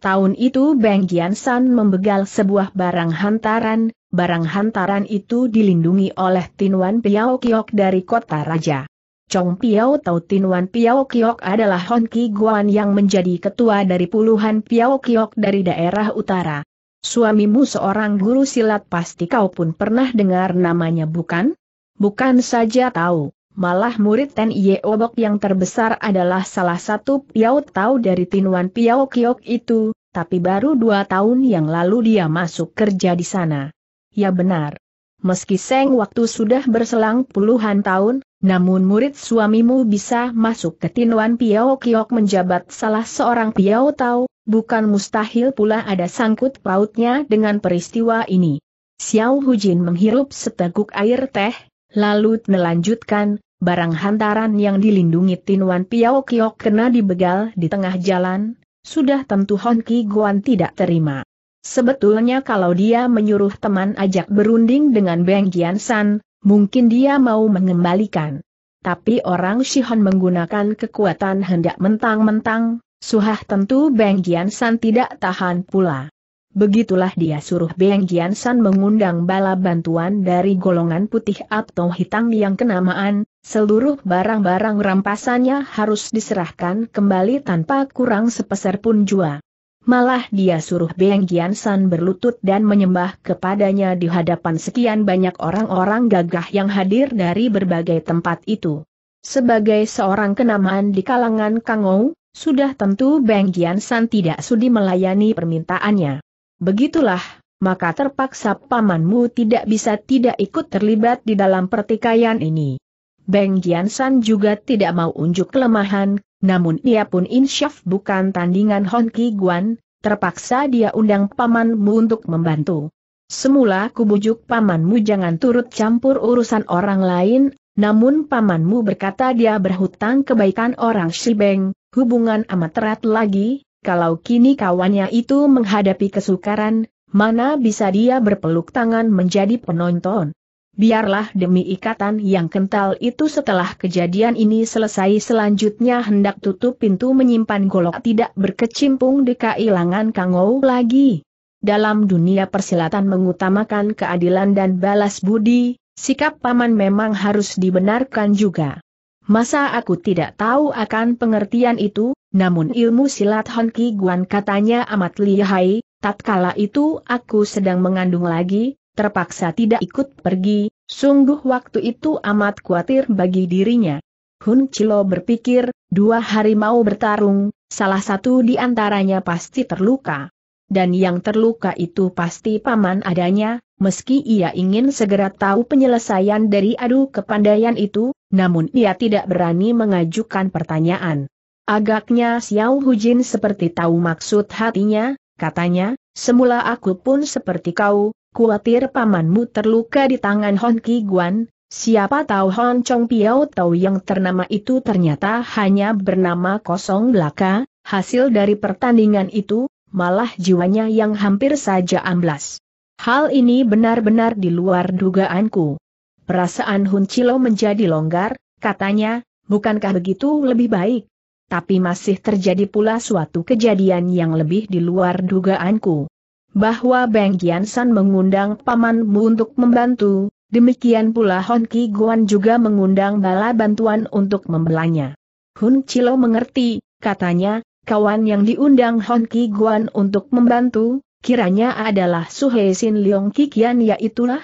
Tahun itu Beng San membegal sebuah barang hantaran, barang hantaran itu dilindungi oleh Tinwan Piao Kiok dari kota raja. Chong Piao Tau Tinwan Piao Kiok adalah Ki Guan yang menjadi ketua dari puluhan Piao Kiok dari daerah utara. Suamimu seorang guru silat pasti kau pun pernah dengar namanya bukan? Bukan saja tahu, malah murid Ten Ye Obok yang terbesar adalah salah satu Piao Tau dari Tinuan Piau Kiok itu, tapi baru dua tahun yang lalu dia masuk kerja di sana. Ya benar. Meski seng waktu sudah berselang puluhan tahun, namun murid suamimu bisa masuk ke Tinuan Piau Kiok menjabat salah seorang Piao Tau, bukan mustahil pula ada sangkut pautnya dengan peristiwa ini. Xiao Hujin menghirup seteguk air teh, lalu melanjutkan, barang hantaran yang dilindungi Tinwan Piao Kiok kena dibegal di tengah jalan, sudah tentu Hon Ki Guan tidak terima. Sebetulnya kalau dia menyuruh teman ajak berunding dengan Beng Jian San, mungkin dia mau mengembalikan. Tapi orang Shihon menggunakan kekuatan hendak mentang-mentang, suhah tentu Beng Jian San tidak tahan pula. Begitulah dia suruh Beng Jiansan mengundang bala bantuan dari golongan putih atau hitam yang kenamaan, Seluruh barang-barang rampasannya harus diserahkan kembali tanpa kurang sepeser pun jua. Malah dia suruh Beng San berlutut dan menyembah kepadanya di hadapan sekian banyak orang-orang gagah yang hadir dari berbagai tempat itu. Sebagai seorang kenamaan di kalangan Kangou, sudah tentu Beng San tidak sudi melayani permintaannya. Begitulah, maka terpaksa pamanmu tidak bisa tidak ikut terlibat di dalam pertikaian ini. Beng Jiansan juga tidak mau unjuk kelemahan, namun ia pun insyaf bukan tandingan Hon Ki Guan, terpaksa dia undang pamanmu untuk membantu. Semula kubujuk pamanmu jangan turut campur urusan orang lain, namun pamanmu berkata dia berhutang kebaikan orang Beng, hubungan amat erat lagi, kalau kini kawannya itu menghadapi kesukaran, mana bisa dia berpeluk tangan menjadi penonton. Biarlah demi ikatan yang kental itu setelah kejadian ini selesai selanjutnya hendak tutup pintu menyimpan golok tidak berkecimpung di kehilangan Kangou lagi. Dalam dunia persilatan mengutamakan keadilan dan balas budi, sikap paman memang harus dibenarkan juga. Masa aku tidak tahu akan pengertian itu, namun ilmu silat Honki Guan katanya amat lihai, tatkala itu aku sedang mengandung lagi, terpaksa tidak ikut pergi, sungguh waktu itu amat khawatir bagi dirinya. Hun Chilo berpikir, dua harimau bertarung, salah satu di antaranya pasti terluka. Dan yang terluka itu pasti paman adanya, meski ia ingin segera tahu penyelesaian dari adu kepandaian itu, namun ia tidak berani mengajukan pertanyaan. Agaknya Xiao Hujin seperti tahu maksud hatinya, katanya, semula aku pun seperti kau, Kuatir pamanmu terluka di tangan Hon Ki Guan, siapa tahu Hon Chong Piao Tau yang ternama itu ternyata hanya bernama kosong belaka, hasil dari pertandingan itu, malah jiwanya yang hampir saja amblas. Hal ini benar-benar di luar dugaanku. Perasaan Hun Chilo menjadi longgar, katanya, bukankah begitu lebih baik? Tapi masih terjadi pula suatu kejadian yang lebih di luar dugaanku bahwa Beng San mengundang pamanmu untuk membantu, demikian pula Hon Ki Guan juga mengundang bala bantuan untuk membelanya. Hun Chilo mengerti, katanya, kawan yang diundang Hon Ki Guan untuk membantu, kiranya adalah He Sin Leong Kikian yaitulah.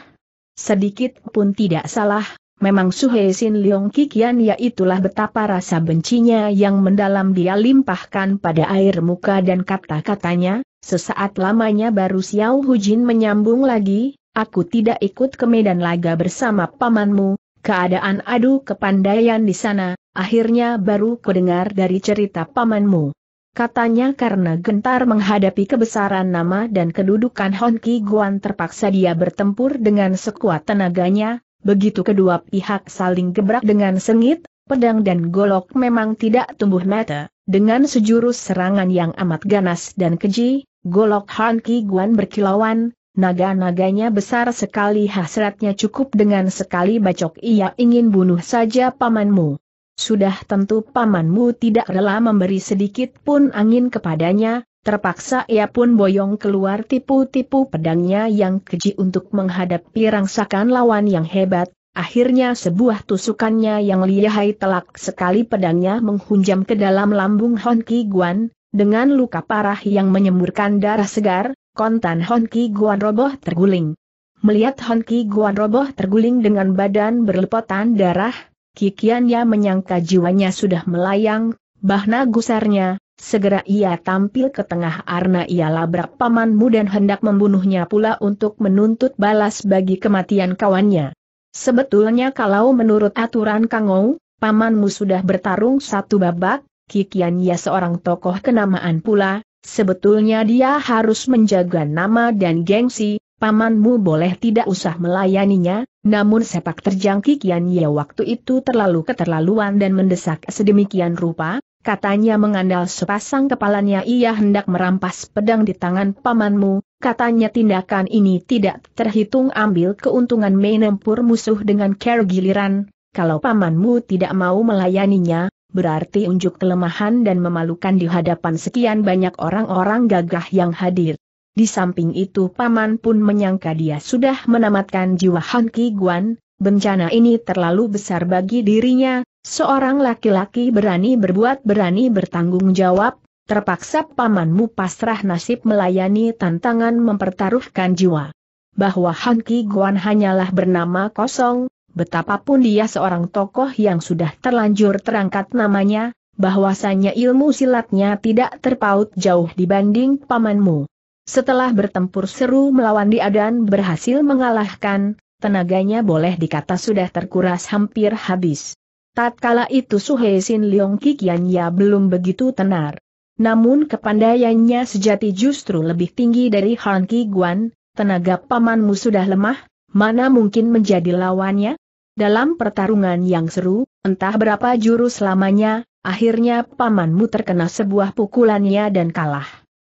Sedikit pun tidak salah, memang He Sin Leong Kikian yaitulah betapa rasa bencinya yang mendalam dia limpahkan pada air muka dan kata-katanya, Sesaat lamanya baru Xiao Jin menyambung lagi, aku tidak ikut ke medan laga bersama pamanmu, keadaan adu kepandaian di sana, akhirnya baru kudengar dari cerita pamanmu. Katanya karena gentar menghadapi kebesaran nama dan kedudukan Honki Guan terpaksa dia bertempur dengan sekuat tenaganya, begitu kedua pihak saling gebrak dengan sengit, pedang dan golok memang tidak tumbuh mata. Dengan sejurus serangan yang amat ganas dan keji, golok Han Ki Guan berkilauan, naga-naganya besar sekali hasratnya cukup dengan sekali bacok ia ingin bunuh saja pamanmu. Sudah tentu pamanmu tidak rela memberi sedikit pun angin kepadanya, terpaksa ia pun boyong keluar tipu-tipu pedangnya yang keji untuk menghadapi rangsakan lawan yang hebat, Akhirnya sebuah tusukannya yang lihai telak sekali pedangnya menghunjam ke dalam lambung Hon Ki Guan, dengan luka parah yang menyemburkan darah segar, kontan Hon Ki Guan roboh terguling. Melihat Hon Ki Guan roboh terguling dengan badan berlepotan darah, Kikiannya menyangka jiwanya sudah melayang, bahna gusarnya, segera ia tampil ke tengah arna ia labrak pamanmu dan hendak membunuhnya pula untuk menuntut balas bagi kematian kawannya. Sebetulnya kalau menurut aturan Kangou, pamanmu sudah bertarung satu babak, Kikian ya seorang tokoh kenamaan pula, sebetulnya dia harus menjaga nama dan gengsi, pamanmu boleh tidak usah melayaninya, namun sepak terjang Kikian ya waktu itu terlalu keterlaluan dan mendesak sedemikian rupa, katanya mengandal sepasang kepalanya ia hendak merampas pedang di tangan pamanmu, Katanya tindakan ini tidak terhitung ambil keuntungan menempur musuh dengan care giliran, kalau pamanmu tidak mau melayaninya, berarti unjuk kelemahan dan memalukan di hadapan sekian banyak orang-orang gagah yang hadir. Di samping itu paman pun menyangka dia sudah menamatkan jiwa Han Ki Guan, bencana ini terlalu besar bagi dirinya, seorang laki-laki berani berbuat berani bertanggung jawab, terpaksa pamanmu pasrah nasib melayani tantangan mempertaruhkan jiwa. Bahwa Han Ki Guan hanyalah bernama kosong, betapapun dia seorang tokoh yang sudah terlanjur terangkat namanya, bahwasanya ilmu silatnya tidak terpaut jauh dibanding pamanmu. Setelah bertempur seru melawan dia dan berhasil mengalahkan, tenaganya boleh dikata sudah terkuras hampir habis. Tatkala itu Sin Leong Kikian ya belum begitu tenar. Namun kepandaiannya sejati justru lebih tinggi dari Han Ki Guan, tenaga pamanmu sudah lemah, mana mungkin menjadi lawannya? Dalam pertarungan yang seru, entah berapa jurus lamanya, akhirnya pamanmu terkena sebuah pukulannya dan kalah.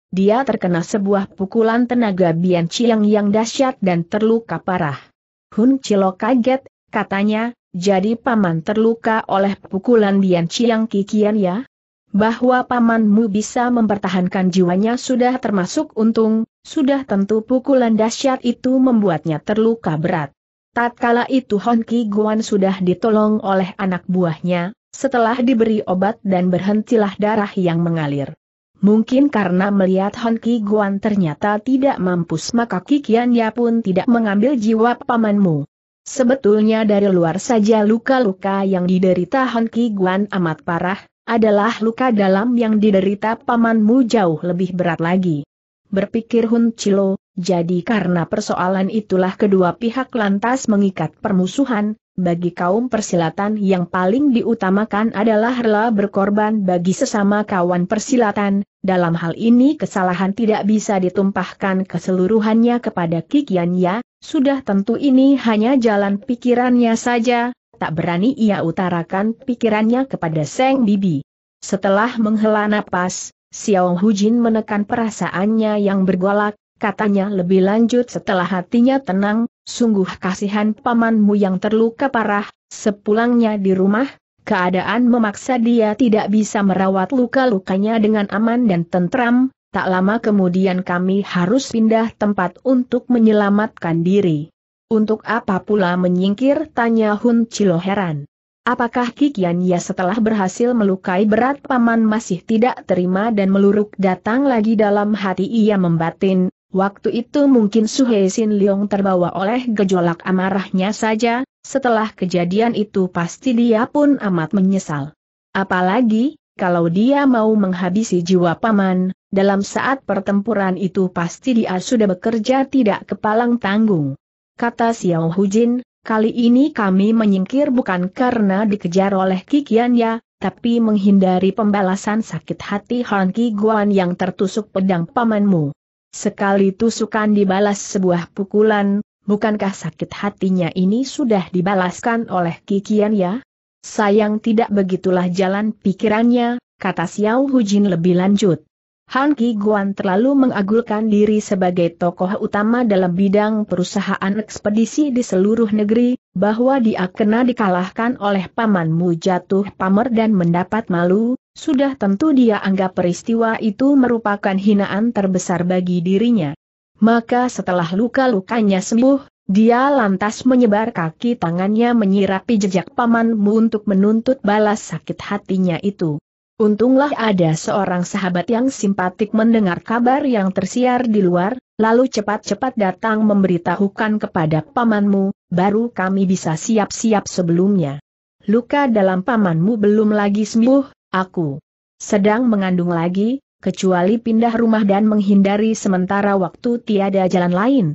Dia terkena sebuah pukulan tenaga Bian Chiang yang dahsyat dan terluka parah. Hun Chilo kaget, katanya, jadi paman terluka oleh pukulan Bian Chiang Kikian ya? bahwa pamanmu bisa mempertahankan jiwanya sudah termasuk untung, sudah tentu pukulan dahsyat itu membuatnya terluka berat. Tatkala itu Hon Ki Guan sudah ditolong oleh anak buahnya, setelah diberi obat dan berhentilah darah yang mengalir. Mungkin karena melihat Hon Ki Guan ternyata tidak mampus maka ya pun tidak mengambil jiwa pamanmu. Sebetulnya dari luar saja luka-luka yang diderita Hon Ki Guan amat parah, adalah luka dalam yang diderita pamanmu jauh lebih berat lagi. Berpikir Hun Chilo, jadi karena persoalan itulah kedua pihak lantas mengikat permusuhan, bagi kaum persilatan yang paling diutamakan adalah rela berkorban bagi sesama kawan persilatan, dalam hal ini kesalahan tidak bisa ditumpahkan keseluruhannya kepada Kikian Ya, sudah tentu ini hanya jalan pikirannya saja, tak berani ia utarakan pikirannya kepada Seng Bibi. Setelah menghela napas, Xiao Hujin menekan perasaannya yang bergolak, katanya lebih lanjut setelah hatinya tenang, sungguh kasihan pamanmu yang terluka parah, sepulangnya di rumah, keadaan memaksa dia tidak bisa merawat luka-lukanya dengan aman dan tentram, tak lama kemudian kami harus pindah tempat untuk menyelamatkan diri. Untuk apa pula menyingkir? Tanya Hun Chilo heran. Apakah Kikian ya setelah berhasil melukai berat paman masih tidak terima dan meluruk datang lagi dalam hati ia membatin, waktu itu mungkin Suhe Sin Leong terbawa oleh gejolak amarahnya saja, setelah kejadian itu pasti dia pun amat menyesal. Apalagi, kalau dia mau menghabisi jiwa paman, dalam saat pertempuran itu pasti dia sudah bekerja tidak kepalang tanggung kata Xiao Hujin, kali ini kami menyingkir bukan karena dikejar oleh Kikianya, tapi menghindari pembalasan sakit hati Han Ki Guan yang tertusuk pedang pamanmu. Sekali tusukan dibalas sebuah pukulan, bukankah sakit hatinya ini sudah dibalaskan oleh Kikianya? Sayang tidak begitulah jalan pikirannya, kata Xiao Hujin lebih lanjut. Han Ki Guan terlalu mengagulkan diri sebagai tokoh utama dalam bidang perusahaan ekspedisi di seluruh negeri, bahwa dia kena dikalahkan oleh pamanmu jatuh pamer dan mendapat malu, sudah tentu dia anggap peristiwa itu merupakan hinaan terbesar bagi dirinya. Maka setelah luka-lukanya sembuh, dia lantas menyebar kaki tangannya menyirapi jejak pamanmu untuk menuntut balas sakit hatinya itu. Untunglah ada seorang sahabat yang simpatik mendengar kabar yang tersiar di luar, lalu cepat-cepat datang memberitahukan kepada pamanmu, baru kami bisa siap-siap sebelumnya. Luka dalam pamanmu belum lagi sembuh, aku sedang mengandung lagi, kecuali pindah rumah dan menghindari sementara waktu tiada jalan lain.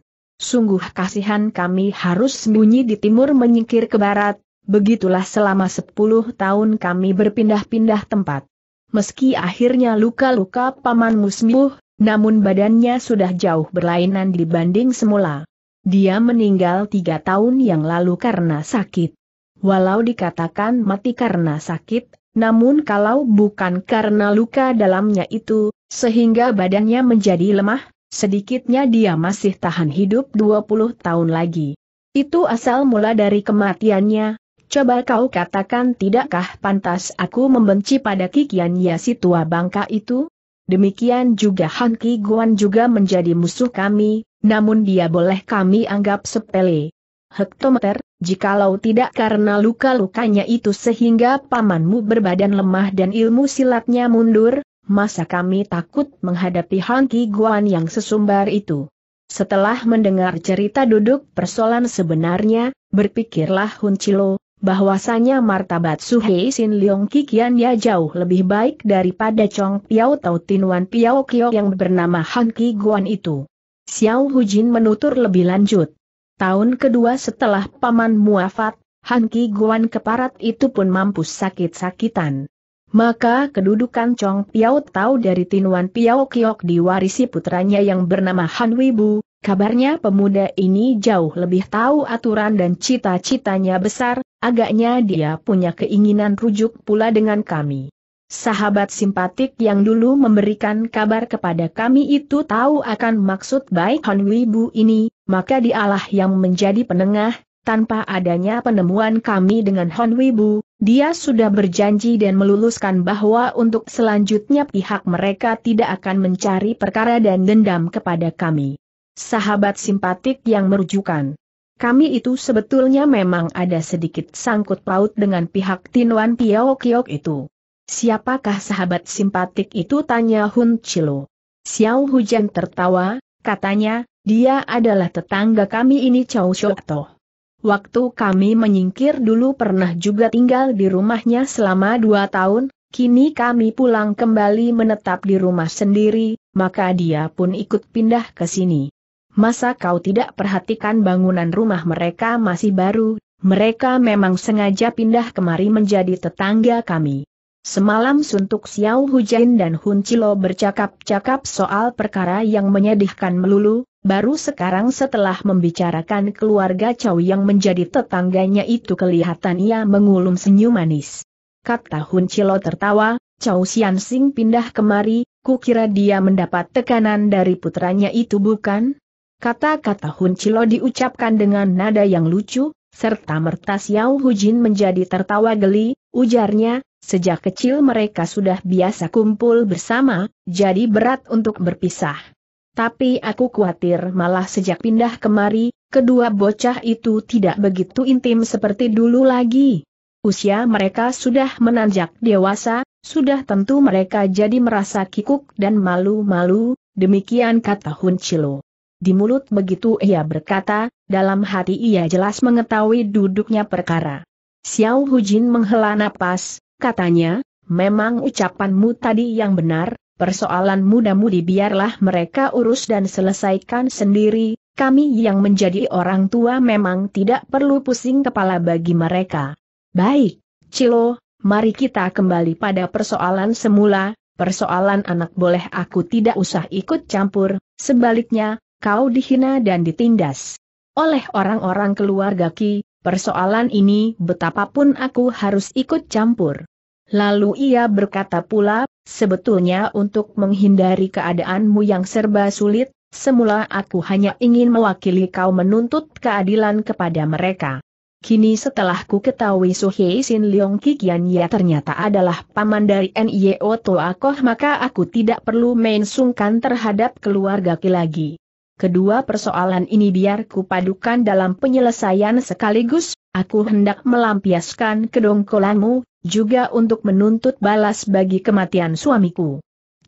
Sungguh kasihan kami harus sembunyi di timur menyingkir ke barat, Begitulah selama sepuluh tahun kami berpindah-pindah tempat. Meski akhirnya luka-luka paman musmuh, namun badannya sudah jauh berlainan dibanding semula. Dia meninggal tiga tahun yang lalu karena sakit. Walau dikatakan mati karena sakit, namun kalau bukan karena luka dalamnya itu, sehingga badannya menjadi lemah, sedikitnya dia masih tahan hidup 20 tahun lagi. Itu asal mula dari kematiannya, Coba kau katakan tidakkah pantas aku membenci pada Kikian si tua bangka itu? Demikian juga Han Ki Guan juga menjadi musuh kami, namun dia boleh kami anggap sepele. Hektometer, jikalau tidak karena luka-lukanya itu sehingga pamanmu berbadan lemah dan ilmu silatnya mundur, masa kami takut menghadapi Han Ki Guan yang sesumbar itu. Setelah mendengar cerita duduk persoalan sebenarnya, berpikirlah Hun Chilo, bahwasanya martabat Suhei Sin Leong Kikian ya jauh lebih baik daripada Chong Piao Tau Tinuan Piao Kio yang bernama Han Ki Guan itu. Xiao Hujin menutur lebih lanjut. Tahun kedua setelah paman muafat, Han Ki Guan keparat itu pun mampu sakit-sakitan. Maka kedudukan Chong Piao Tau dari Tinuan Piao Kiok diwarisi putranya yang bernama Han Wibu, Kabarnya pemuda ini jauh lebih tahu aturan dan cita-citanya besar, agaknya dia punya keinginan rujuk pula dengan kami. Sahabat simpatik yang dulu memberikan kabar kepada kami itu tahu akan maksud baik Hon Wibu ini, maka dialah yang menjadi penengah, tanpa adanya penemuan kami dengan Hon Wibu, dia sudah berjanji dan meluluskan bahwa untuk selanjutnya pihak mereka tidak akan mencari perkara dan dendam kepada kami sahabat simpatik yang merujukan. Kami itu sebetulnya memang ada sedikit sangkut paut dengan pihak Tinuan Piao Kiok itu. Siapakah sahabat simpatik itu tanya Hun Chilo. Xiao Hujan tertawa, katanya, dia adalah tetangga kami ini Chow Shoto. Waktu kami menyingkir dulu pernah juga tinggal di rumahnya selama dua tahun, kini kami pulang kembali menetap di rumah sendiri, maka dia pun ikut pindah ke sini masa kau tidak perhatikan bangunan rumah mereka masih baru, mereka memang sengaja pindah kemari menjadi tetangga kami. Semalam suntuk Xiao hujin dan Hun Chilo bercakap-cakap soal perkara yang menyedihkan melulu, baru sekarang setelah membicarakan keluarga Chow yang menjadi tetangganya itu kelihatan ia mengulum senyum manis. Kata Hun Chilo tertawa, Chow Xian Sing pindah kemari, kukira dia mendapat tekanan dari putranya itu bukan? Kata-kata Hun Chilo diucapkan dengan nada yang lucu, serta merta Xiao Hujin menjadi tertawa geli, ujarnya, sejak kecil mereka sudah biasa kumpul bersama, jadi berat untuk berpisah. Tapi aku khawatir malah sejak pindah kemari, kedua bocah itu tidak begitu intim seperti dulu lagi. Usia mereka sudah menanjak dewasa, sudah tentu mereka jadi merasa kikuk dan malu-malu, demikian kata Hun Chilo. Di mulut begitu ia berkata, dalam hati ia jelas mengetahui duduknya perkara. Xiao Hujin menghela napas, katanya, memang ucapanmu tadi yang benar, persoalan muda-mudi biarlah mereka urus dan selesaikan sendiri, kami yang menjadi orang tua memang tidak perlu pusing kepala bagi mereka. Baik, Cilo, mari kita kembali pada persoalan semula, persoalan anak boleh aku tidak usah ikut campur, sebaliknya, kau dihina dan ditindas. Oleh orang-orang keluarga Ki, persoalan ini betapapun aku harus ikut campur. Lalu ia berkata pula, sebetulnya untuk menghindari keadaanmu yang serba sulit, semula aku hanya ingin mewakili kau menuntut keadilan kepada mereka. Kini setelah ku ketahui Suhei Sin Leong Kikian ya ternyata adalah paman dari N.Y.O. E Toakoh maka aku tidak perlu main sungkan terhadap keluarga Ki lagi kedua persoalan ini biar kupadukan dalam penyelesaian sekaligus, aku hendak melampiaskan kedongkolanmu, juga untuk menuntut balas bagi kematian suamiku.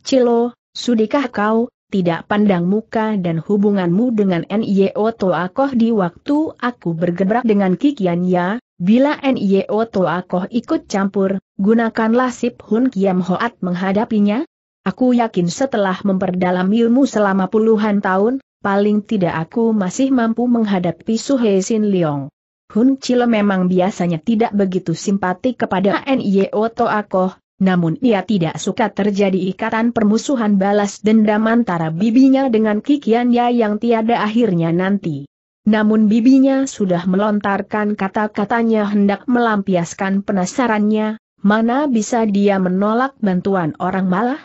Cilo, sudikah kau, tidak pandang muka dan hubunganmu dengan NIO Toakoh di waktu aku bergebrak dengan Kikian Ya, bila NIO Toakoh ikut campur, gunakanlah Sip Hun Kiam Hoat menghadapinya? Aku yakin setelah memperdalam ilmu selama puluhan tahun, paling tidak aku masih mampu menghadapi Su Hei Sin Leong. Hun Chile memang biasanya tidak begitu simpatik kepada NIO Toakoh, namun ia tidak suka terjadi ikatan permusuhan balas dendam antara bibinya dengan kikianya yang tiada akhirnya nanti. Namun bibinya sudah melontarkan kata-katanya hendak melampiaskan penasarannya, mana bisa dia menolak bantuan orang malah?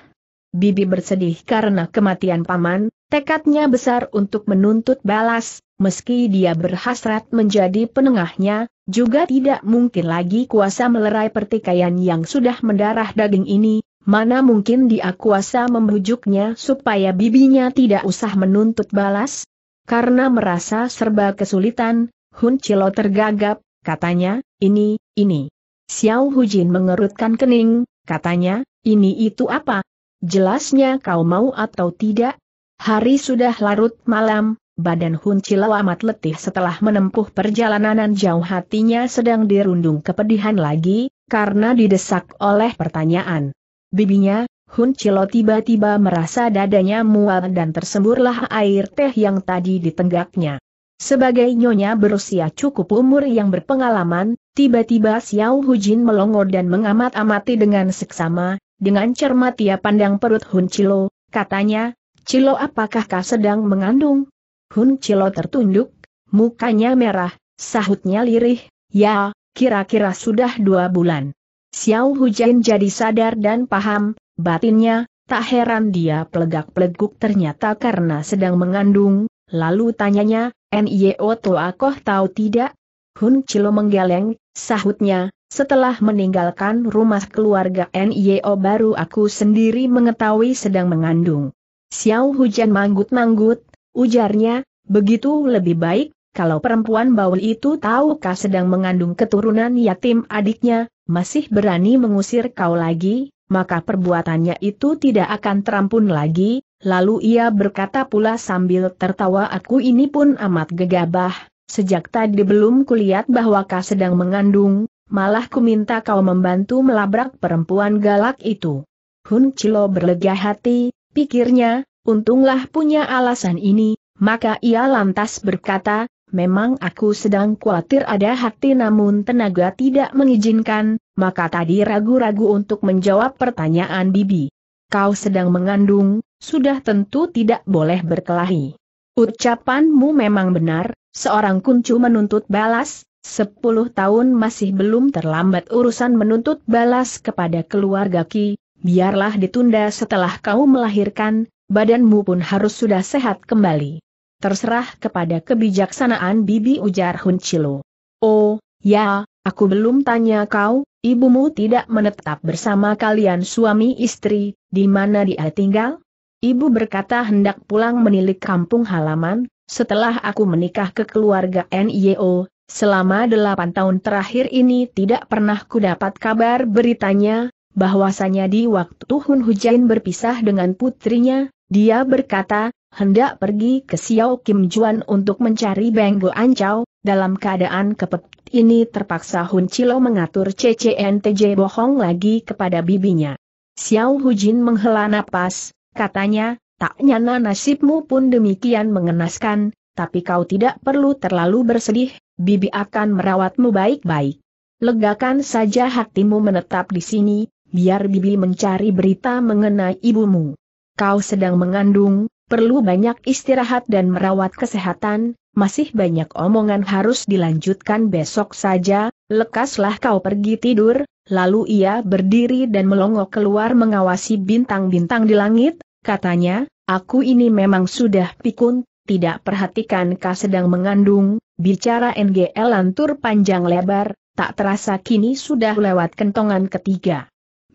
Bibi bersedih karena kematian paman, Tekadnya besar untuk menuntut balas, meski dia berhasrat menjadi penengahnya, juga tidak mungkin lagi kuasa melerai pertikaian yang sudah mendarah daging ini, mana mungkin dia kuasa membujuknya supaya bibinya tidak usah menuntut balas? Karena merasa serba kesulitan, Hun Chilo tergagap, katanya, ini, ini. Xiao Hu Jin mengerutkan kening, katanya, ini itu apa? Jelasnya kau mau atau tidak? Hari sudah larut malam, badan Hun Cilau amat letih setelah menempuh perjalananan jauh hatinya sedang dirundung kepedihan lagi, karena didesak oleh pertanyaan. Bibinya, Hun Cilo tiba-tiba merasa dadanya mual dan tersemburlah air teh yang tadi ditenggaknya. Sebagai nyonya berusia cukup umur yang berpengalaman, tiba-tiba Xiao Hujin melongo dan mengamat-amati dengan seksama, dengan cermat ia pandang perut Hun Cilo, katanya, Cilo apakah kau sedang mengandung? Hun Cilo tertunduk, mukanya merah, sahutnya lirih, ya, kira-kira sudah dua bulan. Xiao Hujan jadi sadar dan paham, batinnya, tak heran dia pelegak-peleguk ternyata karena sedang mengandung, lalu tanyanya, N.I.O. E Toakoh tahu tidak? Hun Cilo menggeleng, sahutnya, setelah meninggalkan rumah keluarga NIO e baru aku sendiri mengetahui sedang mengandung. Xiao Hujan manggut-manggut, ujarnya, begitu lebih baik, kalau perempuan baul itu tahu tahukah sedang mengandung keturunan yatim adiknya, masih berani mengusir kau lagi, maka perbuatannya itu tidak akan terampun lagi, lalu ia berkata pula sambil tertawa aku ini pun amat gegabah, sejak tadi belum kulihat bahwa kau sedang mengandung, malah ku minta kau membantu melabrak perempuan galak itu. Hun Chilo berlega hati, Pikirnya, untunglah punya alasan ini, maka ia lantas berkata, memang aku sedang khawatir ada hati namun tenaga tidak mengizinkan, maka tadi ragu-ragu untuk menjawab pertanyaan bibi. Kau sedang mengandung, sudah tentu tidak boleh berkelahi. Ucapanmu memang benar, seorang kuncu menuntut balas, sepuluh tahun masih belum terlambat urusan menuntut balas kepada keluarga Ki, biarlah ditunda setelah kau melahirkan, badanmu pun harus sudah sehat kembali. Terserah kepada kebijaksanaan bibi ujar Hun Chilo. Oh, ya, aku belum tanya kau, ibumu tidak menetap bersama kalian suami istri, di mana dia tinggal? Ibu berkata hendak pulang menilik kampung halaman, setelah aku menikah ke keluarga NIO, Selama delapan tahun terakhir ini tidak pernah kudapat kabar beritanya, bahwasanya di waktu Hun Hujain berpisah dengan putrinya, dia berkata, hendak pergi ke Xiao Kim Juan untuk mencari Beng Go Ancau, dalam keadaan kepet ini terpaksa Hun Chilo mengatur CCNTJ bohong lagi kepada bibinya. Xiao Hujin menghela napas, katanya, tak nyana nasibmu pun demikian mengenaskan, tapi kau tidak perlu terlalu bersedih, bibi akan merawatmu baik-baik. Legakan saja hatimu menetap di sini, biar bibi mencari berita mengenai ibumu. Kau sedang mengandung, perlu banyak istirahat dan merawat kesehatan, masih banyak omongan harus dilanjutkan besok saja, lekaslah kau pergi tidur, lalu ia berdiri dan melongo keluar mengawasi bintang-bintang di langit, katanya, aku ini memang sudah pikun, tidak perhatikan kau sedang mengandung, bicara NGL lantur panjang lebar, tak terasa kini sudah lewat kentongan ketiga.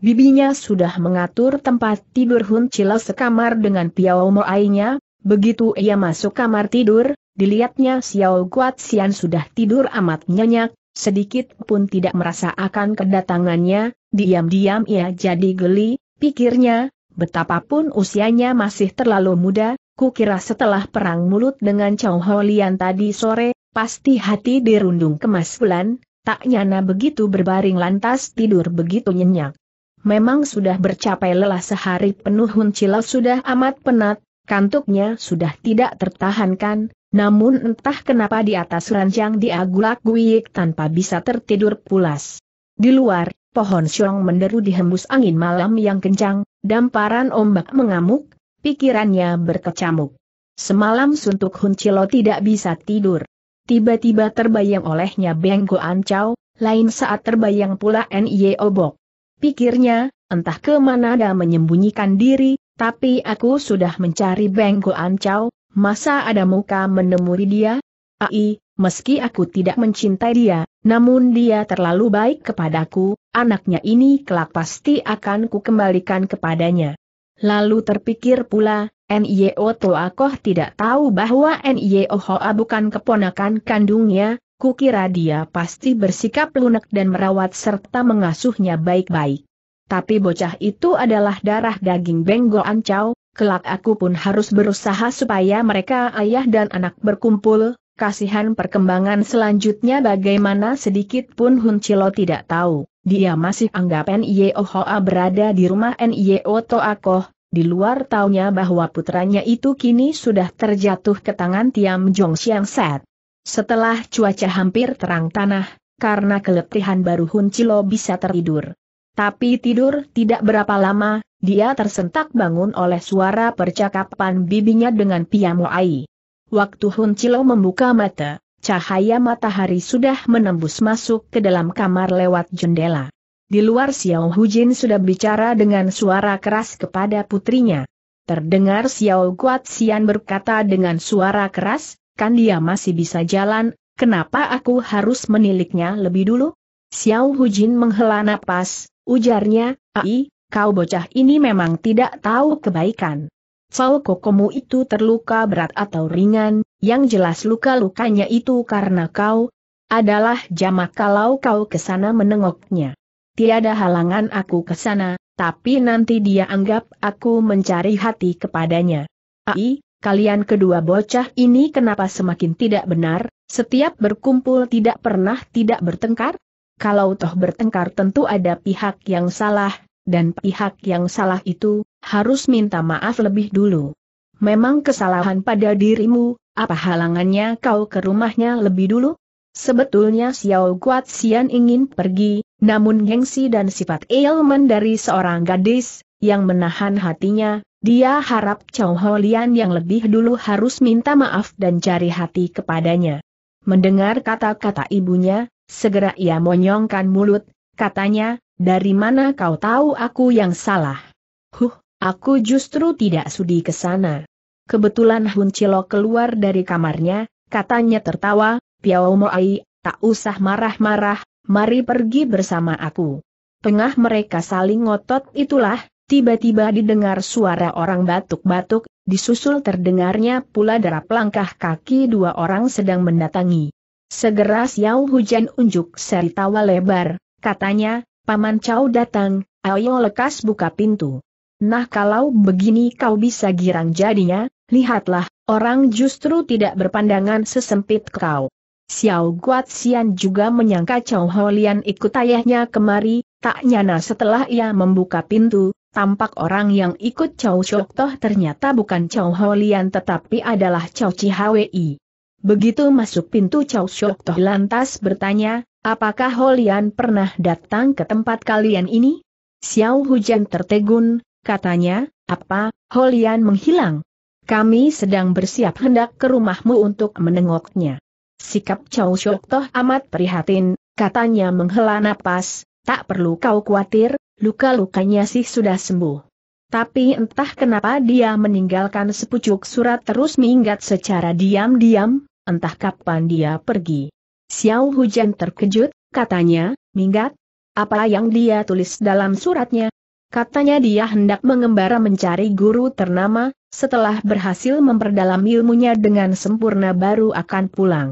Bibinya sudah mengatur tempat tidur Hun Chila sekamar dengan Piao Moainya, begitu ia masuk kamar tidur, dilihatnya Xiao Guat Xian sudah tidur amat nyenyak, sedikit pun tidak merasa akan kedatangannya, diam-diam ia jadi geli, pikirnya, betapapun usianya masih terlalu muda, kukira setelah perang mulut dengan Chow Ho Lian tadi sore, pasti hati dirundung kemas bulan, tak nyana begitu berbaring lantas tidur begitu nyenyak. Memang sudah bercapai lelah sehari penuh Hun Cilau sudah amat penat, kantuknya sudah tidak tertahankan, namun entah kenapa di atas ranjang dia gulak-guyik tanpa bisa tertidur pulas. Di luar, pohon siung menderu dihembus angin malam yang kencang, damparan ombak mengamuk, pikirannya berkecamuk. Semalam suntuk Hun Cilo tidak bisa tidur. Tiba-tiba terbayang olehnya Beng ancau, lain saat terbayang pula N.I.E. Obok. Pikirnya, entah kemana ada menyembunyikan diri, tapi aku sudah mencari Beng Ancau, masa ada muka menemui dia? Ai, meski aku tidak mencintai dia, namun dia terlalu baik kepadaku, anaknya ini kelak pasti akan ku kembalikan kepadanya. Lalu terpikir pula, Nio Toakoh tidak tahu bahwa Nyeo Hoa bukan keponakan kandungnya, Kukira dia pasti bersikap lunak dan merawat serta mengasuhnya baik-baik. Tapi bocah itu adalah darah daging Benggo Ancau, kelak aku pun harus berusaha supaya mereka ayah dan anak berkumpul, kasihan perkembangan selanjutnya bagaimana sedikit pun Hun Cilo tidak tahu. Dia masih anggap N.Y.O. Hoa berada di rumah N.Y.O. Toakoh, di luar taunya bahwa putranya itu kini sudah terjatuh ke tangan Tiam Jong Siang Set. Setelah cuaca hampir terang tanah, karena keletihan baru Hun Cilo bisa tertidur. Tapi tidur tidak berapa lama, dia tersentak bangun oleh suara percakapan bibinya dengan Pia Ai. Waktu Hun Cilo membuka mata, cahaya matahari sudah menembus masuk ke dalam kamar lewat jendela. Di luar Xiao Hujin sudah bicara dengan suara keras kepada putrinya. Terdengar Xiao Guat Xian berkata dengan suara keras, Kan dia masih bisa jalan, kenapa aku harus meniliknya lebih dulu? Xiao Hu Jin menghela napas, ujarnya, Ai, kau bocah ini memang tidak tahu kebaikan. Cao kokomu itu terluka berat atau ringan, yang jelas luka-lukanya itu karena kau adalah jamak kalau kau kesana menengoknya. Tiada halangan aku kesana, tapi nanti dia anggap aku mencari hati kepadanya. Ai, kalian kedua bocah ini kenapa semakin tidak benar, setiap berkumpul tidak pernah tidak bertengkar? Kalau toh bertengkar tentu ada pihak yang salah, dan pihak yang salah itu, harus minta maaf lebih dulu. Memang kesalahan pada dirimu, apa halangannya kau ke rumahnya lebih dulu? Sebetulnya Xiao Guat Xian ingin pergi, namun gengsi dan sifat ailment dari seorang gadis, yang menahan hatinya, dia harap Chow Ho Lian yang lebih dulu harus minta maaf dan cari hati kepadanya. Mendengar kata-kata ibunya, segera ia monyongkan mulut, katanya, dari mana kau tahu aku yang salah? Huh, aku justru tidak sudi ke sana. Kebetulan Hun Cilo keluar dari kamarnya, katanya tertawa, Piao Moai, tak usah marah-marah, mari pergi bersama aku. Tengah mereka saling ngotot itulah, Tiba-tiba didengar suara orang batuk-batuk, disusul terdengarnya pula derap langkah kaki dua orang sedang mendatangi. Segera Xiao Hujan unjuk seri tawa lebar, katanya, Paman Chow datang, ayo lekas buka pintu. Nah kalau begini kau bisa girang jadinya, lihatlah, orang justru tidak berpandangan sesempit kau. Xiao Xian juga menyangka Chow Holian ikut ayahnya kemari, tak nyana setelah ia membuka pintu, tampak orang yang ikut Chow Chok Toh ternyata bukan Chow Ho tetapi adalah Chow Chi Begitu masuk pintu Chow Chok Toh lantas bertanya, apakah Ho pernah datang ke tempat kalian ini? Xiao Hujan tertegun, katanya, apa, Ho menghilang? Kami sedang bersiap hendak ke rumahmu untuk menengoknya. Sikap Chow Chok Toh amat prihatin, katanya menghela napas, tak perlu kau khawatir, luka-lukanya sih sudah sembuh. Tapi entah kenapa dia meninggalkan sepucuk surat terus minggat secara diam-diam, entah kapan dia pergi. Xiao Hujan terkejut, katanya, minggat? Apa yang dia tulis dalam suratnya? Katanya dia hendak mengembara mencari guru ternama, setelah berhasil memperdalam ilmunya dengan sempurna baru akan pulang.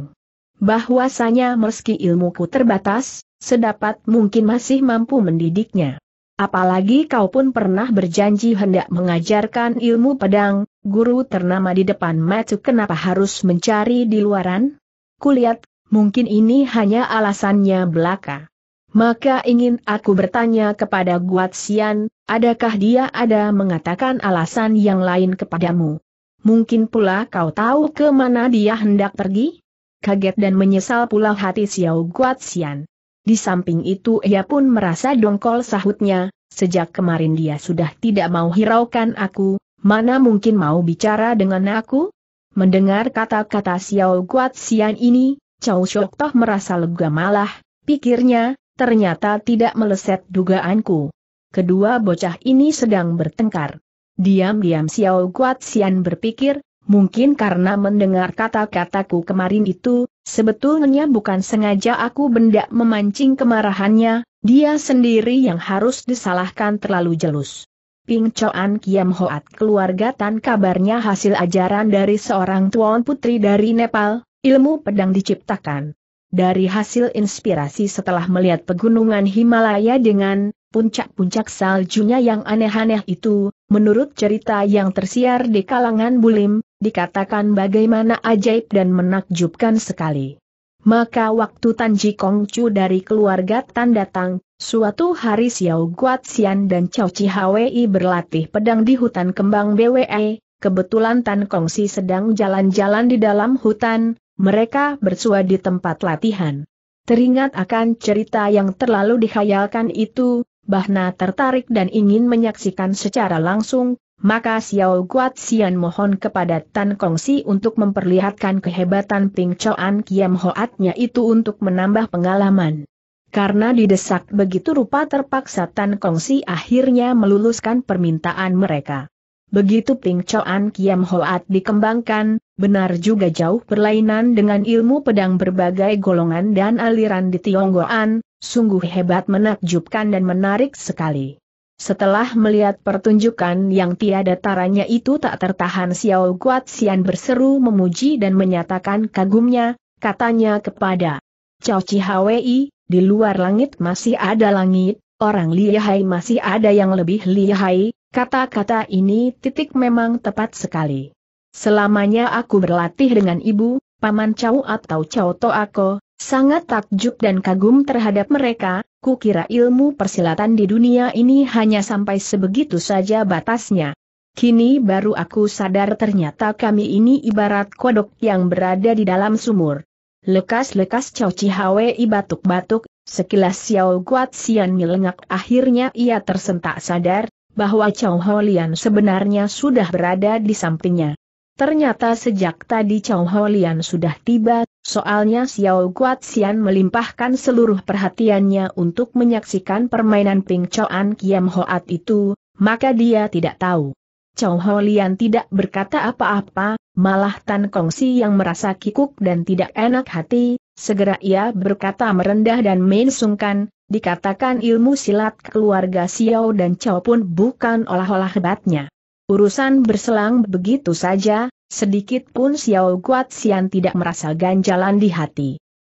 Bahwasanya meski ilmuku terbatas, sedapat mungkin masih mampu mendidiknya. Apalagi kau pun pernah berjanji hendak mengajarkan ilmu pedang, guru ternama di depan matu kenapa harus mencari di luaran? Kulihat, mungkin ini hanya alasannya belaka. Maka ingin aku bertanya kepada Guat Xian, adakah dia ada mengatakan alasan yang lain kepadamu? Mungkin pula kau tahu ke mana dia hendak pergi? Kaget dan menyesal pula hati Xiao Guat Xian. Di samping itu ia pun merasa dongkol sahutnya, sejak kemarin dia sudah tidak mau hiraukan aku, mana mungkin mau bicara dengan aku? Mendengar kata-kata Xiao Guat Xian ini, Chao Shok Toh merasa lega malah, pikirnya, ternyata tidak meleset dugaanku. Kedua bocah ini sedang bertengkar. Diam-diam Xiao Guat Xian berpikir, Mungkin karena mendengar kata-kataku kemarin itu, sebetulnya bukan sengaja aku benda memancing kemarahannya, dia sendiri yang harus disalahkan terlalu jelus. Ping Choan Kiam Hoat keluarga Tan kabarnya hasil ajaran dari seorang tuan putri dari Nepal, ilmu pedang diciptakan. Dari hasil inspirasi setelah melihat pegunungan Himalaya dengan puncak-puncak saljunya yang aneh-aneh itu, Menurut cerita yang tersiar di kalangan Bulim, dikatakan bagaimana ajaib dan menakjubkan sekali. Maka waktu Tanji Kongcu dari keluarga Tan datang, suatu hari Xiao Xian dan Chao Chihawi berlatih pedang di hutan kembang BWE, kebetulan Tan Kongsi sedang jalan-jalan di dalam hutan, mereka bersua di tempat latihan. Teringat akan cerita yang terlalu dikhayalkan itu, bahna tertarik dan ingin menyaksikan secara langsung, maka Xiao Guat Xian mohon kepada Tan Kong Si untuk memperlihatkan kehebatan Ping Choan Kiam Hoatnya itu untuk menambah pengalaman. Karena didesak begitu rupa terpaksa Tan Kong Si akhirnya meluluskan permintaan mereka. Begitu Ping Choan Kiam Hoat dikembangkan, benar juga jauh berlainan dengan ilmu pedang berbagai golongan dan aliran di Tionggoan, Sungguh hebat menakjubkan dan menarik sekali. Setelah melihat pertunjukan yang tiada taranya itu tak tertahan Xiao Guat Xian berseru memuji dan menyatakan kagumnya, katanya kepada Cao Hwi, di luar langit masih ada langit, orang lihai masih ada yang lebih lihai, kata-kata ini titik memang tepat sekali. Selamanya aku berlatih dengan ibu, Paman Cao atau Cao Toako, Sangat takjub dan kagum terhadap mereka, kukira ilmu persilatan di dunia ini hanya sampai sebegitu saja batasnya. Kini baru aku sadar ternyata kami ini ibarat kodok yang berada di dalam sumur. Lekas-lekas Cao Cihawei batuk-batuk, sekilas Xiao Guat Xian melengak akhirnya ia tersentak sadar, bahwa Cao Holian sebenarnya sudah berada di sampingnya. Ternyata sejak tadi Chow Ho sudah tiba, soalnya Xiao Guat Xian melimpahkan seluruh perhatiannya untuk menyaksikan permainan Ping Choan Kiam Hoat itu, maka dia tidak tahu. Chow Ho tidak berkata apa-apa, malah Tan Kong Si yang merasa kikuk dan tidak enak hati, segera ia berkata merendah dan mensungkan, dikatakan ilmu silat keluarga Xiao dan Chow pun bukan olah-olah hebatnya. Urusan berselang begitu saja, sedikit pun Xiao Guat Xian tidak merasa ganjalan di hati.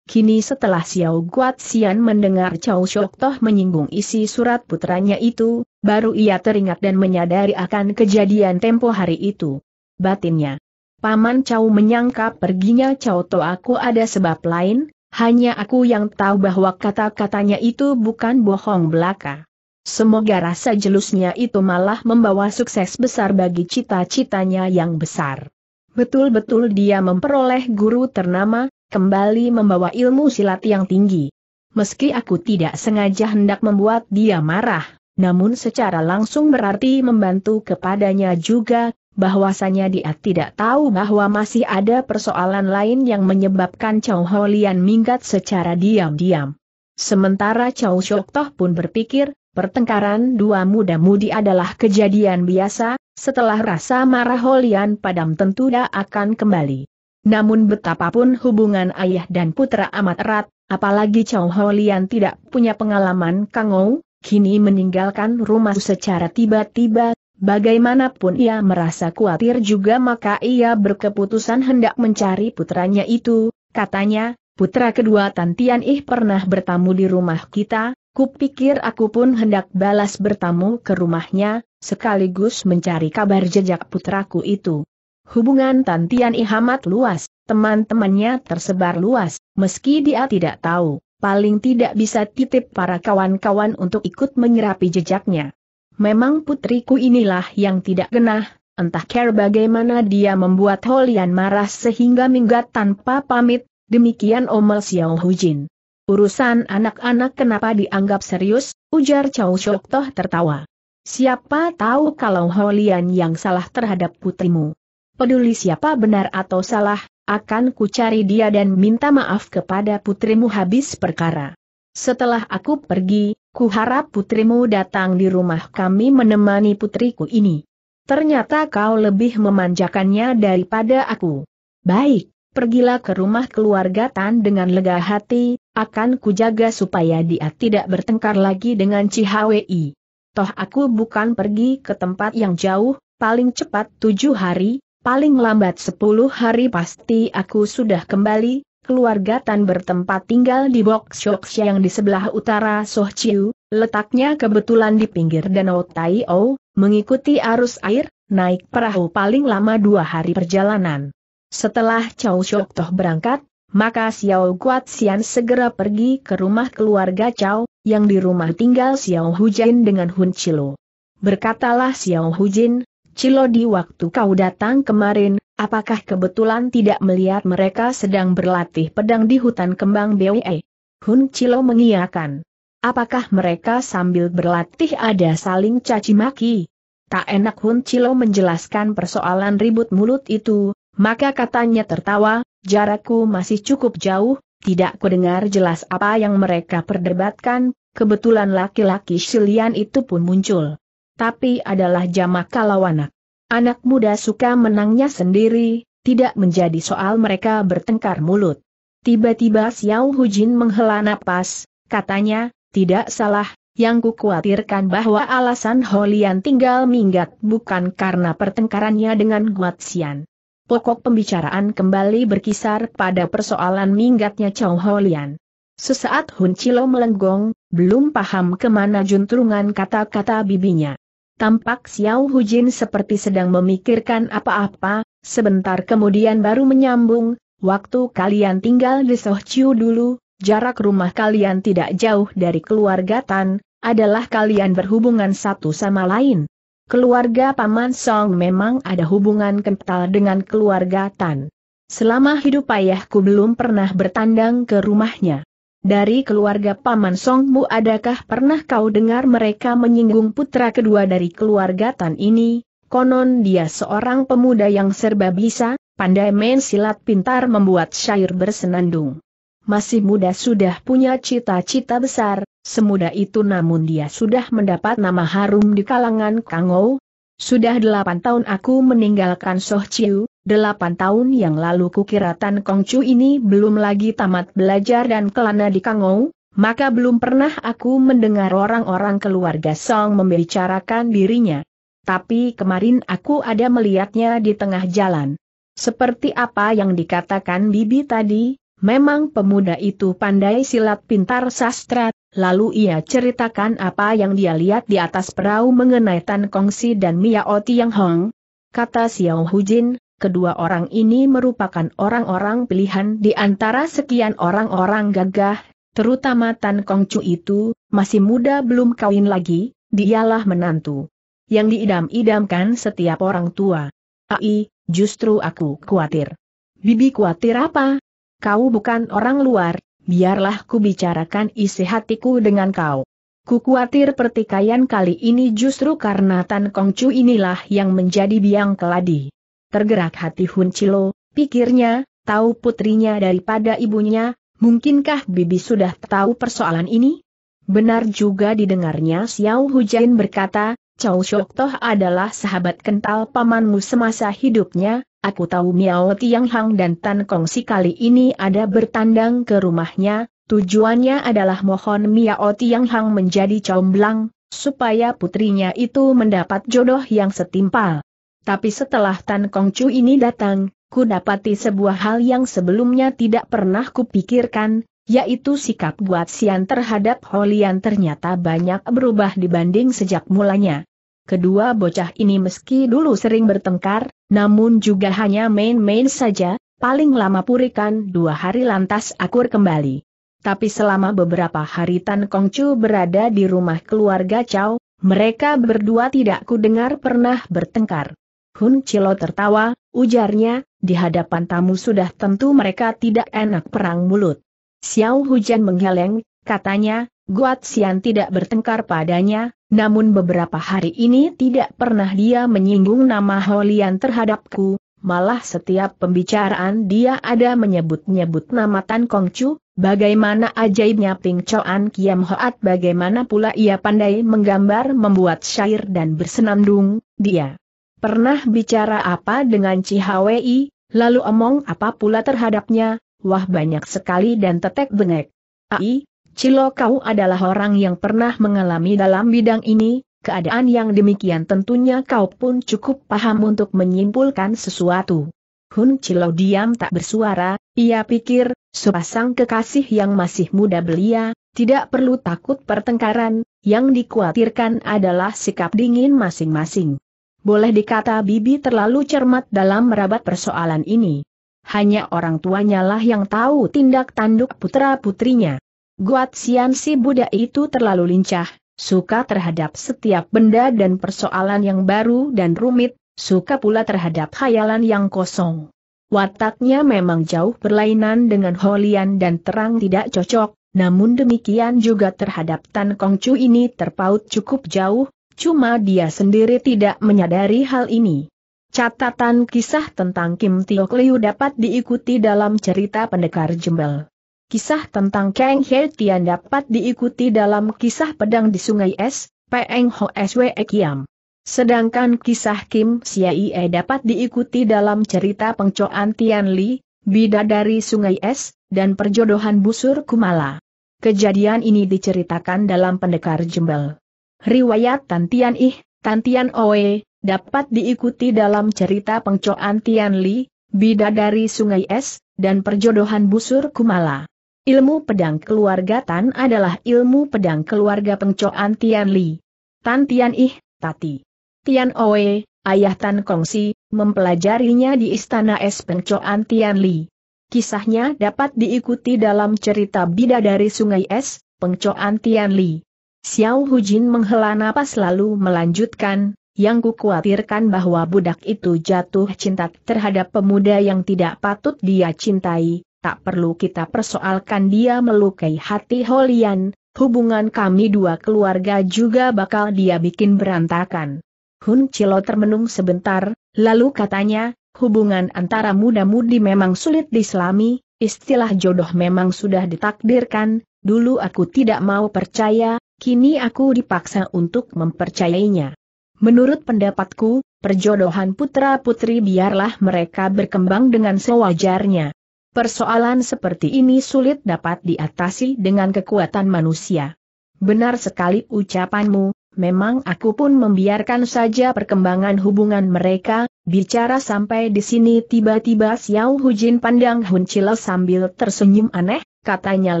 Kini setelah Xiao Guat Xian mendengar Chow Shok Toh menyinggung isi surat putranya itu, baru ia teringat dan menyadari akan kejadian tempo hari itu. Batinnya. Paman Chow menyangka perginya Chow Toh aku ada sebab lain, hanya aku yang tahu bahwa kata-katanya itu bukan bohong belaka. Semoga rasa jelusnya itu malah membawa sukses besar bagi cita-citanya yang besar. Betul-betul dia memperoleh guru ternama, kembali membawa ilmu silat yang tinggi. Meski aku tidak sengaja hendak membuat dia marah, namun secara langsung berarti membantu kepadanya juga, bahwasanya dia tidak tahu bahwa masih ada persoalan lain yang menyebabkan Chow Holian minggat secara diam-diam. Sementara Chow Shok pun berpikir, Pertengkaran dua muda-mudi adalah kejadian biasa, setelah rasa marah Holian padam tentu tidak akan kembali. Namun betapapun hubungan ayah dan putra amat erat, apalagi Chow Holian tidak punya pengalaman kangou, kini meninggalkan rumah secara tiba-tiba, bagaimanapun ia merasa khawatir juga maka ia berkeputusan hendak mencari putranya itu, katanya, putra kedua Tantian Ih pernah bertamu di rumah kita, Kupikir aku pun hendak balas bertamu ke rumahnya, sekaligus mencari kabar jejak putraku itu. Hubungan Tantian Ihamat luas, teman-temannya tersebar luas, meski dia tidak tahu, paling tidak bisa titip para kawan-kawan untuk ikut menyerapi jejaknya. Memang putriku inilah yang tidak genah, entah care bagaimana dia membuat Holian marah sehingga minggat tanpa pamit, demikian Omel Xiao Hujin. Urusan anak-anak kenapa dianggap serius, ujar Chow Shok Toh tertawa. Siapa tahu kalau Holian yang salah terhadap putrimu. Peduli siapa benar atau salah, akan kucari dia dan minta maaf kepada putrimu habis perkara. Setelah aku pergi, kuharap putrimu datang di rumah kami menemani putriku ini. Ternyata kau lebih memanjakannya daripada aku. Baik, pergilah ke rumah keluarga Tan dengan lega hati, akan kujaga supaya dia tidak bertengkar lagi dengan Cihawi. Toh aku bukan pergi ke tempat yang jauh, paling cepat tujuh hari, paling lambat sepuluh hari pasti aku sudah kembali, keluarga Tan bertempat tinggal di Box Shoksha yang di sebelah utara Sohciu, letaknya kebetulan di pinggir Danau O, mengikuti arus air, naik perahu paling lama dua hari perjalanan. Setelah Chow Shok Toh berangkat, maka Xiao Xian segera pergi ke rumah keluarga Chao yang di rumah tinggal Xiao Hujin dengan Hun Chilo. Berkatalah Xiao Hujin, Chilo di waktu kau datang kemarin, apakah kebetulan tidak melihat mereka sedang berlatih pedang di hutan kembang BWE? Hun Chilo mengiyakan. Apakah mereka sambil berlatih ada saling caci maki? Tak enak Hun Chilo menjelaskan persoalan ribut mulut itu, maka katanya tertawa, jarakku masih cukup jauh, tidak kudengar jelas apa yang mereka perdebatkan, kebetulan laki-laki Silian itu pun muncul. Tapi adalah jamak kalau Anak muda suka menangnya sendiri, tidak menjadi soal mereka bertengkar mulut. Tiba-tiba Xiao Jin menghela napas, katanya, tidak salah, yang kukhawatirkan bahwa alasan Holian tinggal minggat bukan karena pertengkarannya dengan Guat Xian pokok pembicaraan kembali berkisar pada persoalan minggatnya Chow Holian. Sesaat Hun Chilo melenggong, belum paham kemana juntrungan kata-kata bibinya. Tampak Xiao Hujin seperti sedang memikirkan apa-apa, sebentar kemudian baru menyambung, waktu kalian tinggal di Sohciu dulu, jarak rumah kalian tidak jauh dari keluarga Tan, adalah kalian berhubungan satu sama lain. Keluarga Paman Song memang ada hubungan kental dengan keluarga Tan. Selama hidup ayahku belum pernah bertandang ke rumahnya. Dari keluarga Paman Songmu adakah pernah kau dengar mereka menyinggung putra kedua dari keluarga Tan ini? Konon dia seorang pemuda yang serba bisa, pandai main silat pintar membuat syair bersenandung masih muda sudah punya cita-cita besar, Semudah itu namun dia sudah mendapat nama harum di kalangan Kangou. Sudah delapan tahun aku meninggalkan Soh Chiu, delapan tahun yang lalu kukira Tan Kong Chu ini belum lagi tamat belajar dan kelana di Kangou, maka belum pernah aku mendengar orang-orang keluarga Song membicarakan dirinya. Tapi kemarin aku ada melihatnya di tengah jalan. Seperti apa yang dikatakan Bibi tadi, memang pemuda itu pandai silat pintar sastra, Lalu ia ceritakan apa yang dia lihat di atas perahu mengenai Tan Kongsi dan Miao Tiang Hong. Kata Xiao Hujin, kedua orang ini merupakan orang-orang pilihan di antara sekian orang-orang gagah, terutama Tan Kongcu itu, masih muda belum kawin lagi, dialah menantu. Yang diidam-idamkan setiap orang tua. Ai, justru aku khawatir. Bibi khawatir apa? Kau bukan orang luar, biarlah ku bicarakan isi hatiku dengan kau. Ku khawatir pertikaian kali ini justru karena Tan Kong Chu inilah yang menjadi biang keladi. Tergerak hati Hun Chilo, pikirnya, tahu putrinya daripada ibunya, mungkinkah Bibi sudah tahu persoalan ini? Benar juga didengarnya Xiao Hujain berkata, Chow Shok Toh adalah sahabat kental pamanmu semasa hidupnya, aku tahu Miao Tiang Hang dan Tan Kong si kali ini ada bertandang ke rumahnya, tujuannya adalah mohon Miao Tiang Hang menjadi comblang, supaya putrinya itu mendapat jodoh yang setimpal. Tapi setelah Tan Kong Chu ini datang, ku dapati sebuah hal yang sebelumnya tidak pernah kupikirkan, yaitu sikap buat Sian terhadap Holian ternyata banyak berubah dibanding sejak mulanya. Kedua bocah ini meski dulu sering bertengkar, namun juga hanya main-main saja, paling lama purikan dua hari lantas akur kembali. Tapi selama beberapa hari Tan Kong Chu berada di rumah keluarga Chow, mereka berdua tidak kudengar pernah bertengkar. Hun Chilo tertawa, ujarnya, di hadapan tamu sudah tentu mereka tidak enak perang mulut. Xiao Hujan menggeleng, katanya, Guat Xian tidak bertengkar padanya, namun beberapa hari ini tidak pernah dia menyinggung nama Holian terhadapku, malah setiap pembicaraan dia ada menyebut-nyebut nama Tan Kong Chu, bagaimana ajaibnya Ping Choan Kiam Hoat bagaimana pula ia pandai menggambar membuat syair dan bersenandung, dia pernah bicara apa dengan Ci Hwi, lalu omong apa pula terhadapnya, wah banyak sekali dan tetek bengek. Ai, Cilo kau adalah orang yang pernah mengalami dalam bidang ini, keadaan yang demikian tentunya kau pun cukup paham untuk menyimpulkan sesuatu. Hun Cilo diam tak bersuara, ia pikir, sepasang kekasih yang masih muda belia, tidak perlu takut pertengkaran, yang dikhawatirkan adalah sikap dingin masing-masing. Boleh dikata Bibi terlalu cermat dalam merabat persoalan ini hanya orang tuanya lah yang tahu tindak tanduk putra-putrinya. Guat Sian si Buddha itu terlalu lincah, suka terhadap setiap benda dan persoalan yang baru dan rumit, suka pula terhadap khayalan yang kosong. Wataknya memang jauh berlainan dengan Holian dan terang tidak cocok, namun demikian juga terhadap Tan Kong Chu ini terpaut cukup jauh, cuma dia sendiri tidak menyadari hal ini. Catatan kisah tentang Kim Tio Liu dapat diikuti dalam cerita pendekar jembel. Kisah tentang Kang He Tian dapat diikuti dalam kisah pedang di sungai es, Peng Ho Swe Kiam. Sedangkan kisah Kim Siaie dapat diikuti dalam cerita pengcoan Tian Li, Bidadari Sungai Es, dan perjodohan busur Kumala. Kejadian ini diceritakan dalam pendekar jembel. Riwayat Tantian Ih, Tantian Oe, dapat diikuti dalam cerita pengcoan Tian Li, bidadari sungai es, dan perjodohan busur Kumala. Ilmu pedang keluarga Tan adalah ilmu pedang keluarga pengcoan Tian Li. Tan Tian Ih, Tati. Tian Oe, ayah Tan Kongsi, mempelajarinya di istana es pengcoan Tian Li. Kisahnya dapat diikuti dalam cerita bidadari sungai es, pengcoan Tian Li. Xiao Hujin menghela napas lalu melanjutkan, yang kukhawatirkan bahwa budak itu jatuh cinta terhadap pemuda yang tidak patut dia cintai, tak perlu kita persoalkan dia melukai hati Holian, hubungan kami dua keluarga juga bakal dia bikin berantakan. Hun Chilo termenung sebentar, lalu katanya, hubungan antara muda-mudi memang sulit diselami, istilah jodoh memang sudah ditakdirkan, dulu aku tidak mau percaya, kini aku dipaksa untuk mempercayainya. Menurut pendapatku, perjodohan putra-putri biarlah mereka berkembang dengan sewajarnya. Persoalan seperti ini sulit dapat diatasi dengan kekuatan manusia. Benar sekali ucapanmu, memang aku pun membiarkan saja perkembangan hubungan mereka, bicara sampai di sini tiba-tiba Xiao Hujin pandang Hun Chilo sambil tersenyum aneh, katanya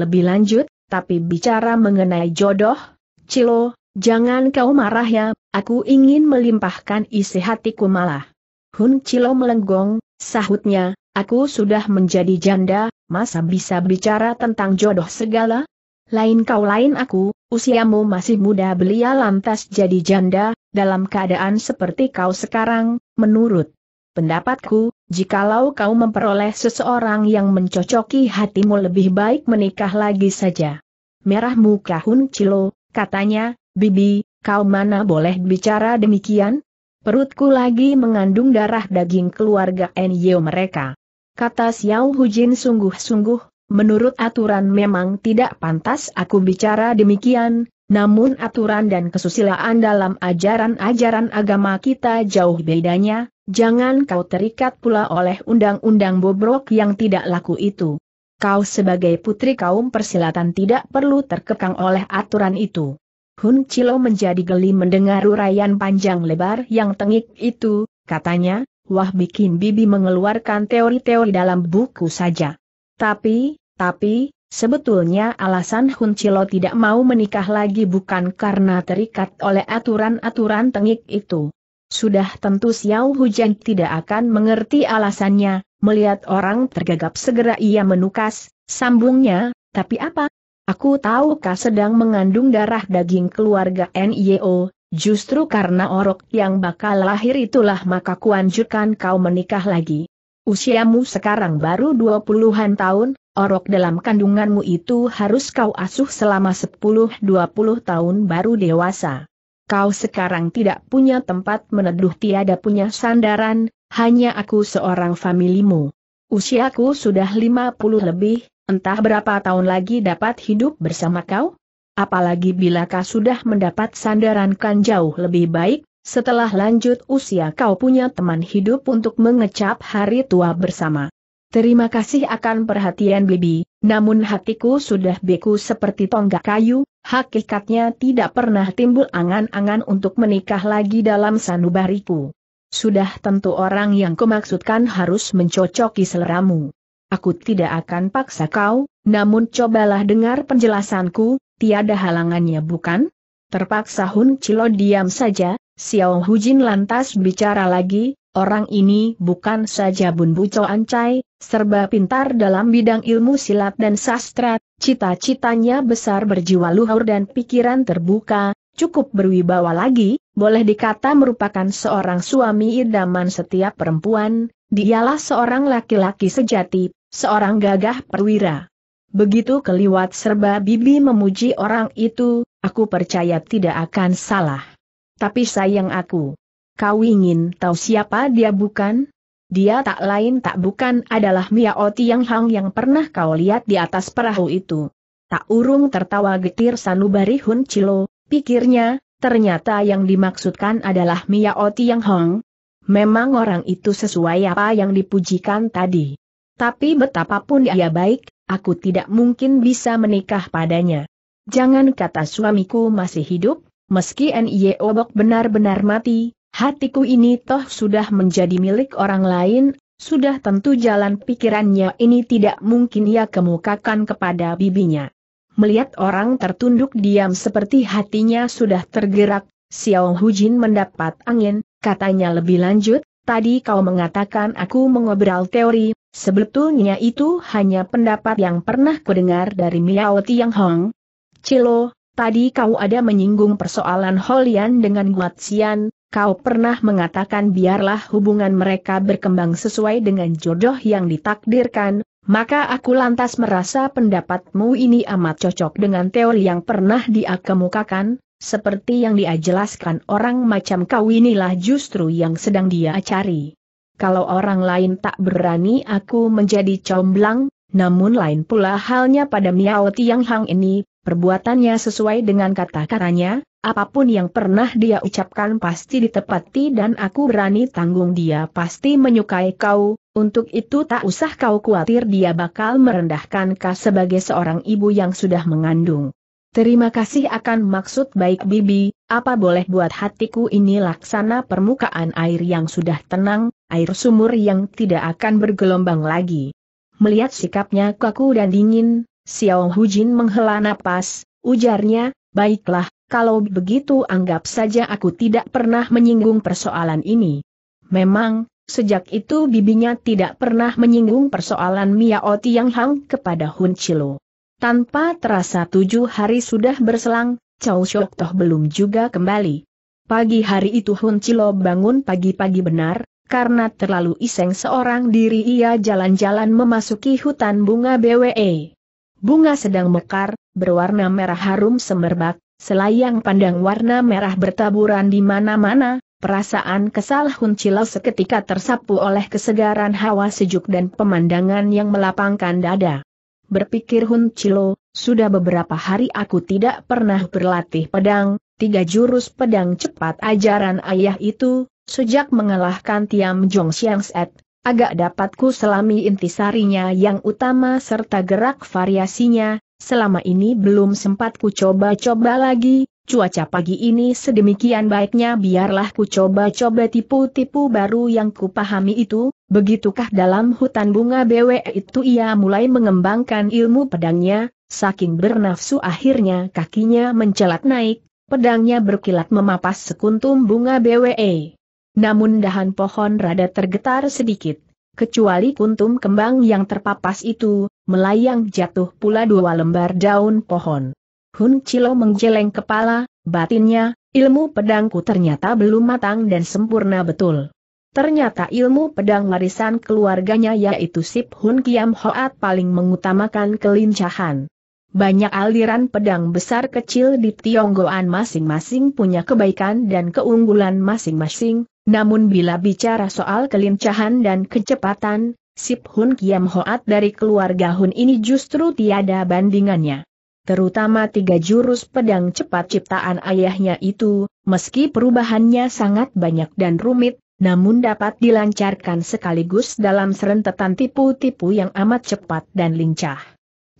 lebih lanjut, tapi bicara mengenai jodoh, Cilo, Jangan kau marah ya, aku ingin melimpahkan isi hatiku malah. Hun Chilo melenggong, sahutnya, aku sudah menjadi janda, masa bisa bicara tentang jodoh segala? Lain kau lain aku, usiamu masih muda belia lantas jadi janda, dalam keadaan seperti kau sekarang, menurut pendapatku, jikalau kau memperoleh seseorang yang mencocoki hatimu lebih baik menikah lagi saja. Merah muka Hun Chilo, katanya, Bibi, kau mana boleh bicara demikian? Perutku lagi mengandung darah daging keluarga Enyo mereka. Kata Xiao Hujin sungguh-sungguh, menurut aturan memang tidak pantas aku bicara demikian, namun aturan dan kesusilaan dalam ajaran-ajaran agama kita jauh bedanya, jangan kau terikat pula oleh undang-undang bobrok yang tidak laku itu. Kau sebagai putri kaum persilatan tidak perlu terkekang oleh aturan itu. Hun Chilo menjadi geli mendengar uraian panjang lebar yang tengik itu, katanya, wah bikin Bibi mengeluarkan teori-teori dalam buku saja. Tapi, tapi, sebetulnya alasan Hun Chilo tidak mau menikah lagi bukan karena terikat oleh aturan-aturan tengik itu. Sudah tentu Xiao Hujan tidak akan mengerti alasannya, melihat orang tergagap segera ia menukas, sambungnya, tapi apa, Aku tahu kau sedang mengandung darah daging keluarga NIO, justru karena orok yang bakal lahir itulah maka kuanjurkan kau menikah lagi. Usiamu sekarang baru dua puluhan tahun, orok dalam kandunganmu itu harus kau asuh selama 10-20 tahun baru dewasa. Kau sekarang tidak punya tempat meneduh tiada punya sandaran, hanya aku seorang familimu. Usiaku sudah 50 lebih, Entah berapa tahun lagi dapat hidup bersama kau? Apalagi bila kau sudah mendapat sandaran kan jauh lebih baik, setelah lanjut usia kau punya teman hidup untuk mengecap hari tua bersama. Terima kasih akan perhatian Bibi, namun hatiku sudah beku seperti tonggak kayu, hakikatnya tidak pernah timbul angan-angan untuk menikah lagi dalam sanubariku. Sudah tentu orang yang kumaksudkan harus mencocoki seleramu aku tidak akan paksa kau, namun cobalah dengar penjelasanku, tiada halangannya bukan? Terpaksa Hun Chilo diam saja, Xiao Hujin lantas bicara lagi, orang ini bukan saja Bun Buco Ancai, serba pintar dalam bidang ilmu silat dan sastra, cita-citanya besar berjiwa luhur dan pikiran terbuka, cukup berwibawa lagi, boleh dikata merupakan seorang suami idaman setiap perempuan, dialah seorang laki-laki sejati, seorang gagah perwira. Begitu keliwat serba bibi memuji orang itu, aku percaya tidak akan salah. Tapi sayang aku. Kau ingin tahu siapa dia bukan? Dia tak lain tak bukan adalah Mia Oti yang hang yang pernah kau lihat di atas perahu itu. Tak urung tertawa getir sanubari Hun Chilo, pikirnya, ternyata yang dimaksudkan adalah Mia Oti yang hang. Memang orang itu sesuai apa yang dipujikan tadi. Tapi betapapun dia baik, aku tidak mungkin bisa menikah padanya. Jangan kata suamiku masih hidup, meski N.I.E. Obok benar-benar mati, hatiku ini toh sudah menjadi milik orang lain, sudah tentu jalan pikirannya ini tidak mungkin ia kemukakan kepada bibinya. Melihat orang tertunduk diam seperti hatinya sudah tergerak, Xiao Hu Jin mendapat angin, katanya lebih lanjut, Tadi kau mengatakan aku mengobrol teori Sebetulnya itu hanya pendapat yang pernah kudengar dari Miao Tiang Hong. Cilo, tadi kau ada menyinggung persoalan Holian dengan Guatsian, kau pernah mengatakan biarlah hubungan mereka berkembang sesuai dengan jodoh yang ditakdirkan, maka aku lantas merasa pendapatmu ini amat cocok dengan teori yang pernah diakemukakan, seperti yang diajelaskan orang macam kau inilah justru yang sedang dia cari kalau orang lain tak berani aku menjadi comblang, namun lain pula halnya pada Miao Tiang Hang ini, perbuatannya sesuai dengan kata-katanya, apapun yang pernah dia ucapkan pasti ditepati dan aku berani tanggung dia pasti menyukai kau, untuk itu tak usah kau khawatir dia bakal merendahkan kau sebagai seorang ibu yang sudah mengandung. Terima kasih akan maksud baik Bibi, apa boleh buat hatiku ini laksana permukaan air yang sudah tenang, air sumur yang tidak akan bergelombang lagi. Melihat sikapnya kaku dan dingin, Xiao Hu Jin menghela napas, ujarnya, baiklah, kalau begitu anggap saja aku tidak pernah menyinggung persoalan ini. Memang, sejak itu bibinya tidak pernah menyinggung persoalan Miao Tiang Hang kepada Hun Chilo. Tanpa terasa tujuh hari sudah berselang, Chow Shok Toh belum juga kembali. Pagi hari itu Hun Chilo bangun pagi-pagi benar, karena terlalu iseng seorang diri ia jalan-jalan memasuki hutan bunga BWE. Bunga sedang mekar, berwarna merah harum semerbak, selayang pandang warna merah bertaburan di mana-mana, perasaan kesal Hun seketika tersapu oleh kesegaran hawa sejuk dan pemandangan yang melapangkan dada. Berpikir Hun Chilo, sudah beberapa hari aku tidak pernah berlatih pedang, tiga jurus pedang cepat ajaran ayah itu, Sejak mengalahkan Tiam Jong Xiang Set, agak dapatku selami intisarinya yang utama serta gerak variasinya, selama ini belum sempat ku coba-coba lagi, cuaca pagi ini sedemikian baiknya biarlah ku coba-coba tipu-tipu baru yang ku pahami itu, begitukah dalam hutan bunga BW itu ia mulai mengembangkan ilmu pedangnya, saking bernafsu akhirnya kakinya mencelat naik, pedangnya berkilat memapas sekuntum bunga BWE. Namun dahan pohon rada tergetar sedikit, kecuali kuntum kembang yang terpapas itu, melayang jatuh pula dua lembar daun pohon. Hun Chilo menggeleng kepala, batinnya, ilmu pedangku ternyata belum matang dan sempurna betul. Ternyata ilmu pedang warisan keluarganya yaitu Sip Hun Kiam Hoat paling mengutamakan kelincahan. Banyak aliran pedang besar kecil di Tionggoan masing-masing punya kebaikan dan keunggulan masing-masing, namun bila bicara soal kelincahan dan kecepatan, Sip Hun Kiam Hoat dari keluarga Hun ini justru tiada bandingannya. Terutama tiga jurus pedang cepat ciptaan ayahnya itu, meski perubahannya sangat banyak dan rumit, namun dapat dilancarkan sekaligus dalam serentetan tipu-tipu yang amat cepat dan lincah.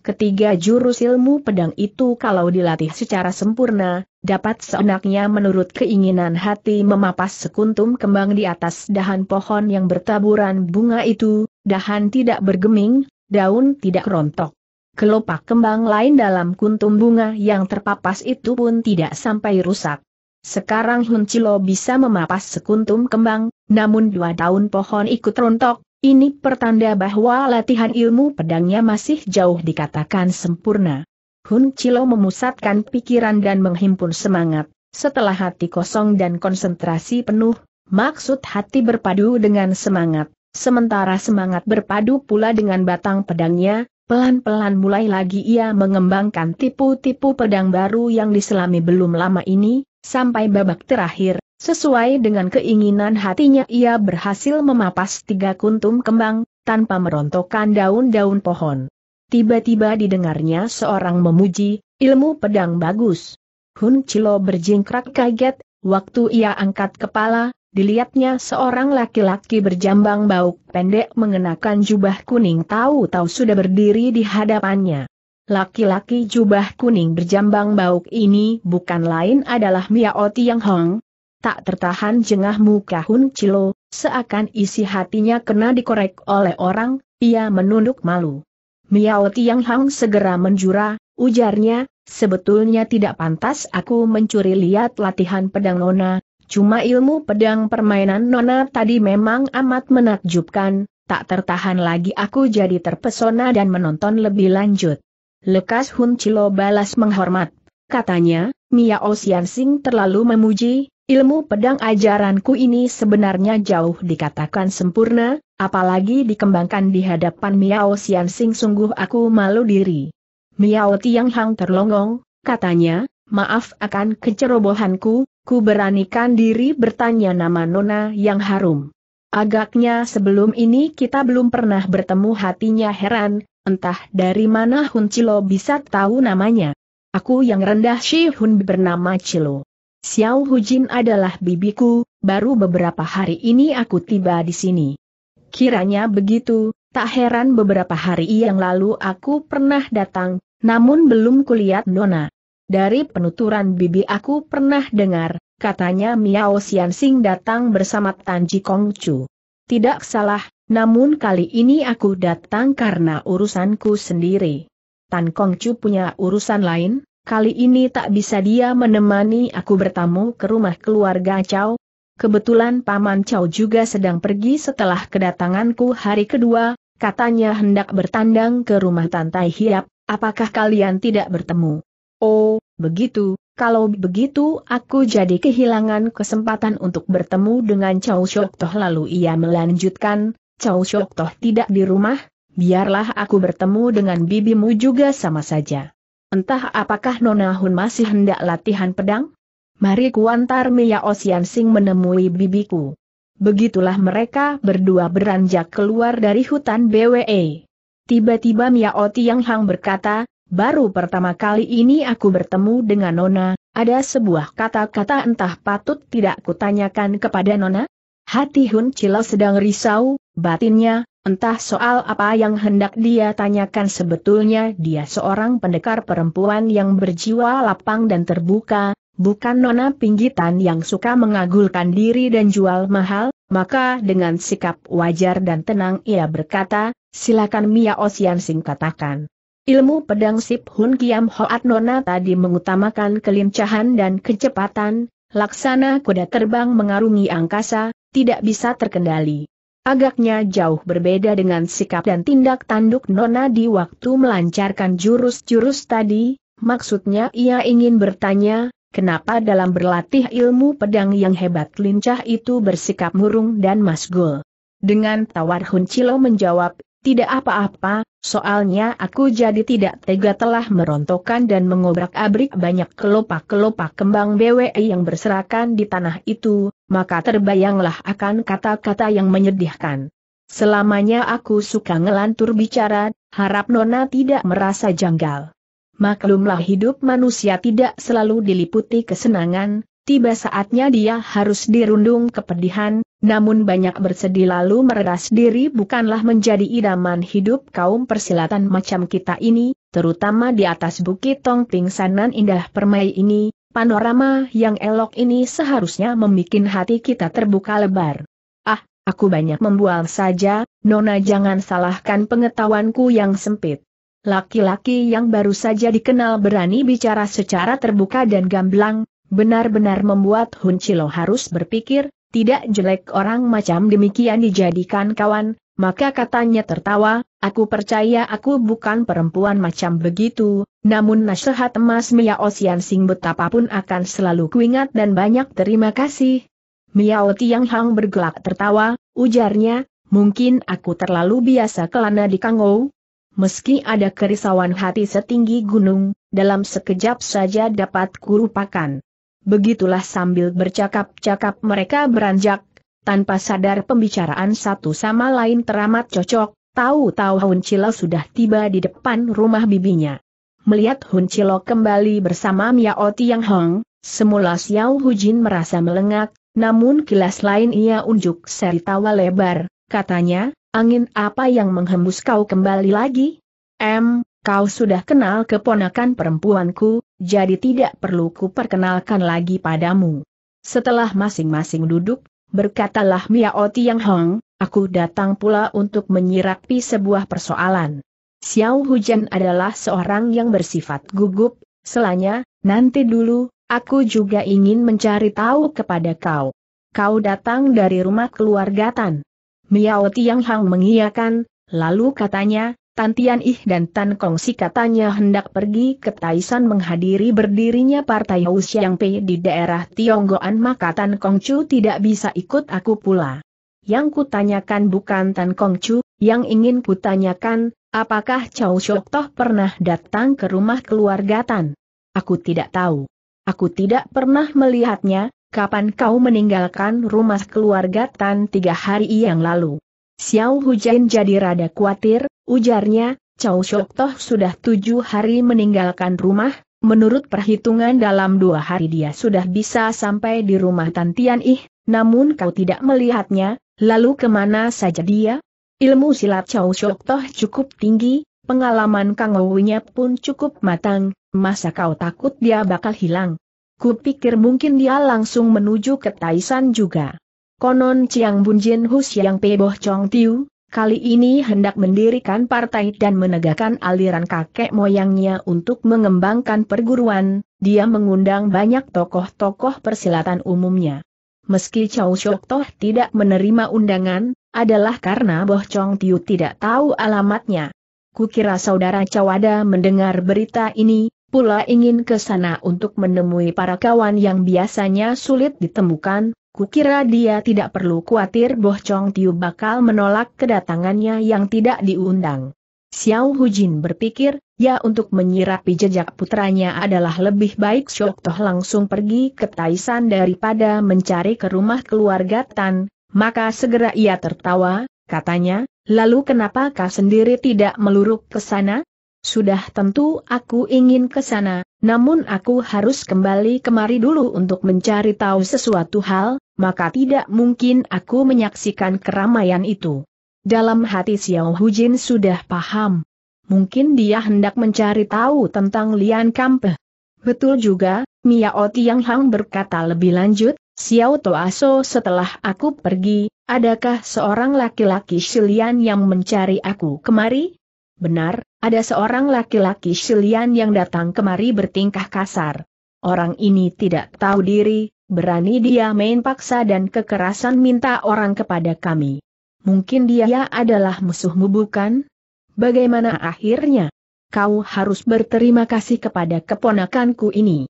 Ketiga jurus ilmu pedang itu kalau dilatih secara sempurna, dapat seenaknya menurut keinginan hati memapas sekuntum kembang di atas dahan pohon yang bertaburan bunga itu, dahan tidak bergeming, daun tidak rontok. Kelopak kembang lain dalam kuntum bunga yang terpapas itu pun tidak sampai rusak. Sekarang Hun Cilo bisa memapas sekuntum kembang, namun dua daun pohon ikut rontok, ini pertanda bahwa latihan ilmu pedangnya masih jauh dikatakan sempurna. Hun Cilo memusatkan pikiran dan menghimpun semangat. Setelah hati kosong dan konsentrasi penuh, maksud hati berpadu dengan semangat. Sementara semangat berpadu pula dengan batang pedangnya, pelan-pelan mulai lagi ia mengembangkan tipu-tipu pedang baru yang diselami belum lama ini, sampai babak terakhir. Sesuai dengan keinginan hatinya ia berhasil memapas tiga kuntum kembang, tanpa merontokkan daun-daun pohon. Tiba-tiba didengarnya seorang memuji, ilmu pedang bagus. Hun Chilo berjingkrak kaget, waktu ia angkat kepala, dilihatnya seorang laki-laki berjambang bau, pendek mengenakan jubah kuning tahu-tahu sudah berdiri di hadapannya. Laki-laki jubah kuning berjambang bau ini bukan lain adalah Miao Tiang Hong. Tak tertahan jengah muka Hun Chilo, seakan isi hatinya kena dikorek oleh orang, ia menunduk malu. Miao Tiang Hang segera menjura, ujarnya, sebetulnya tidak pantas aku mencuri lihat latihan pedang Nona, cuma ilmu pedang permainan Nona tadi memang amat menakjubkan, tak tertahan lagi aku jadi terpesona dan menonton lebih lanjut. Lekas Hun Chilo balas menghormat, katanya, Miao Xian Sing terlalu memuji, Ilmu pedang ajaranku ini sebenarnya jauh dikatakan sempurna, apalagi dikembangkan di hadapan Miao Xian Sing sungguh aku malu diri. Miao Tiang Hang terlongong, katanya, maaf akan kecerobohanku, ku beranikan diri bertanya nama Nona yang harum. Agaknya sebelum ini kita belum pernah bertemu hatinya heran, entah dari mana Hun Cilo bisa tahu namanya. Aku yang rendah Shi Hun bernama Cilo. Xiao Hujin adalah bibiku, baru beberapa hari ini aku tiba di sini. Kiranya begitu, tak heran beberapa hari yang lalu aku pernah datang, namun belum kulihat Nona. Dari penuturan bibi aku pernah dengar, katanya Miao Xianxing datang bersama Tanji Ji Kongcu. Tidak salah, namun kali ini aku datang karena urusanku sendiri. Tan Kongcu punya urusan lain? Kali ini tak bisa dia menemani aku bertamu ke rumah keluarga Chow. Kebetulan Paman Chow juga sedang pergi setelah kedatanganku hari kedua, katanya hendak bertandang ke rumah Tantai Hiap, apakah kalian tidak bertemu? Oh, begitu, kalau begitu aku jadi kehilangan kesempatan untuk bertemu dengan Chow Shok Toh lalu ia melanjutkan, Chow Shok Toh tidak di rumah, biarlah aku bertemu dengan bibimu juga sama saja. Entah apakah Nona Hun masih hendak latihan pedang? Mari kuantar Mia Osian Sing menemui bibiku. Begitulah mereka berdua beranjak keluar dari hutan BWE. Tiba-tiba Mia Oti Yang Hang berkata, baru pertama kali ini aku bertemu dengan Nona, ada sebuah kata-kata entah patut tidak kutanyakan kepada Nona? Hati Hun Cilau sedang risau, batinnya, Entah soal apa yang hendak dia tanyakan sebetulnya dia seorang pendekar perempuan yang berjiwa lapang dan terbuka, bukan nona pinggitan yang suka mengagulkan diri dan jual mahal, maka dengan sikap wajar dan tenang ia berkata, silakan Mia Osian Sing katakan. Ilmu pedang Sip Hun Kiam Hoat Nona tadi mengutamakan kelincahan dan kecepatan, laksana kuda terbang mengarungi angkasa, tidak bisa terkendali. Agaknya jauh berbeda dengan sikap dan tindak tanduk Nona di waktu melancarkan jurus-jurus tadi, maksudnya ia ingin bertanya, kenapa dalam berlatih ilmu pedang yang hebat lincah itu bersikap murung dan masgul. Dengan tawar Hun Cilo menjawab, tidak apa-apa, Soalnya aku jadi tidak tega telah merontokkan dan mengobrak-abrik banyak kelopak-kelopak kembang BWE yang berserakan di tanah itu, maka terbayanglah akan kata-kata yang menyedihkan. Selamanya aku suka ngelantur bicara, harap Nona tidak merasa janggal. Maklumlah hidup manusia tidak selalu diliputi kesenangan, tiba saatnya dia harus dirundung kepedihan, namun banyak bersedih lalu meredas diri bukanlah menjadi idaman hidup kaum persilatan macam kita ini, terutama di atas bukit tong pingsanan indah permai ini, panorama yang elok ini seharusnya membuat hati kita terbuka lebar. Ah, aku banyak membual saja, Nona jangan salahkan pengetahuanku yang sempit. Laki-laki yang baru saja dikenal berani bicara secara terbuka dan gamblang, benar-benar membuat Hun Chilo harus berpikir, tidak jelek orang macam demikian dijadikan kawan, maka katanya tertawa, aku percaya aku bukan perempuan macam begitu, namun nasihat emas Mia Osian Sing betapapun akan selalu kuingat dan banyak terima kasih. Miao Tiang Hang bergelak tertawa, ujarnya, mungkin aku terlalu biasa kelana di Kangou. Meski ada kerisauan hati setinggi gunung, dalam sekejap saja dapat kurupakan. Begitulah sambil bercakap-cakap mereka beranjak, tanpa sadar pembicaraan satu sama lain teramat cocok, tahu-tahu Hun Cilo sudah tiba di depan rumah bibinya. Melihat Hun Cilo kembali bersama Miao Yang Hong, semula Xiao Hujin merasa melengak, namun kilas lain ia unjuk seri tawa lebar, katanya, angin apa yang menghembus kau kembali lagi? M, kau sudah kenal keponakan perempuanku, jadi tidak perlu kuperkenalkan lagi padamu. Setelah masing-masing duduk, berkatalah Miao Tiang Hong, aku datang pula untuk menyirapi sebuah persoalan. Xiao Hujan adalah seorang yang bersifat gugup, selanya, nanti dulu, aku juga ingin mencari tahu kepada kau. Kau datang dari rumah keluarga Tan. Miao Tiang Hong mengiyakan, lalu katanya, Tan Tian Ih dan Tan Kong Si katanya hendak pergi ke Taisan menghadiri berdirinya Partai Hou Xiang Pei di daerah Tionggoan maka Tan Kong Chu tidak bisa ikut aku pula. Yang kutanyakan bukan Tan Kong Chu, yang ingin kutanyakan, apakah Chow Shok Toh pernah datang ke rumah keluarga Tan? Aku tidak tahu. Aku tidak pernah melihatnya, kapan kau meninggalkan rumah keluarga Tan tiga hari yang lalu. Xiao Hujan jadi rada khawatir, ujarnya, Chow Shok Toh sudah tujuh hari meninggalkan rumah, menurut perhitungan dalam dua hari dia sudah bisa sampai di rumah Tan Tian Ih, namun kau tidak melihatnya, lalu kemana saja dia? Ilmu silat Chow Shok Toh cukup tinggi, pengalaman Kang Ouwunya pun cukup matang, masa kau takut dia bakal hilang? Kupikir mungkin dia langsung menuju ke Taisan juga. Konon Chiang Bunjin Hus Yang Peboh Chong Tiu, kali ini hendak mendirikan partai dan menegakkan aliran kakek moyangnya untuk mengembangkan perguruan, dia mengundang banyak tokoh-tokoh persilatan umumnya. Meski Chow Shok Toh tidak menerima undangan, adalah karena Boh Chong Tiu tidak tahu alamatnya. Kukira saudara Cawada mendengar berita ini, pula ingin ke sana untuk menemui para kawan yang biasanya sulit ditemukan, Kukira dia tidak perlu khawatir Boh Chong Tiu bakal menolak kedatangannya yang tidak diundang. Xiao Hu Jin berpikir, ya untuk menyirapi jejak putranya adalah lebih baik Shok Toh langsung pergi ke Taisan daripada mencari ke rumah keluarga Tan, maka segera ia tertawa, katanya, lalu kenapa kau sendiri tidak meluruk ke sana? Sudah tentu aku ingin ke sana, namun aku harus kembali kemari dulu untuk mencari tahu sesuatu hal, maka tidak mungkin aku menyaksikan keramaian itu. Dalam hati Xiao Hu Jin sudah paham. Mungkin dia hendak mencari tahu tentang Lian Kampe. Betul juga, Miao Tiang Hang berkata lebih lanjut, Xiao Toaso setelah aku pergi, adakah seorang laki-laki Shilian yang mencari aku kemari? Benar, ada seorang laki-laki Shilian yang datang kemari bertingkah kasar. Orang ini tidak tahu diri, Berani dia main paksa dan kekerasan minta orang kepada kami. Mungkin dia adalah musuhmu bukan? Bagaimana akhirnya? Kau harus berterima kasih kepada keponakanku ini.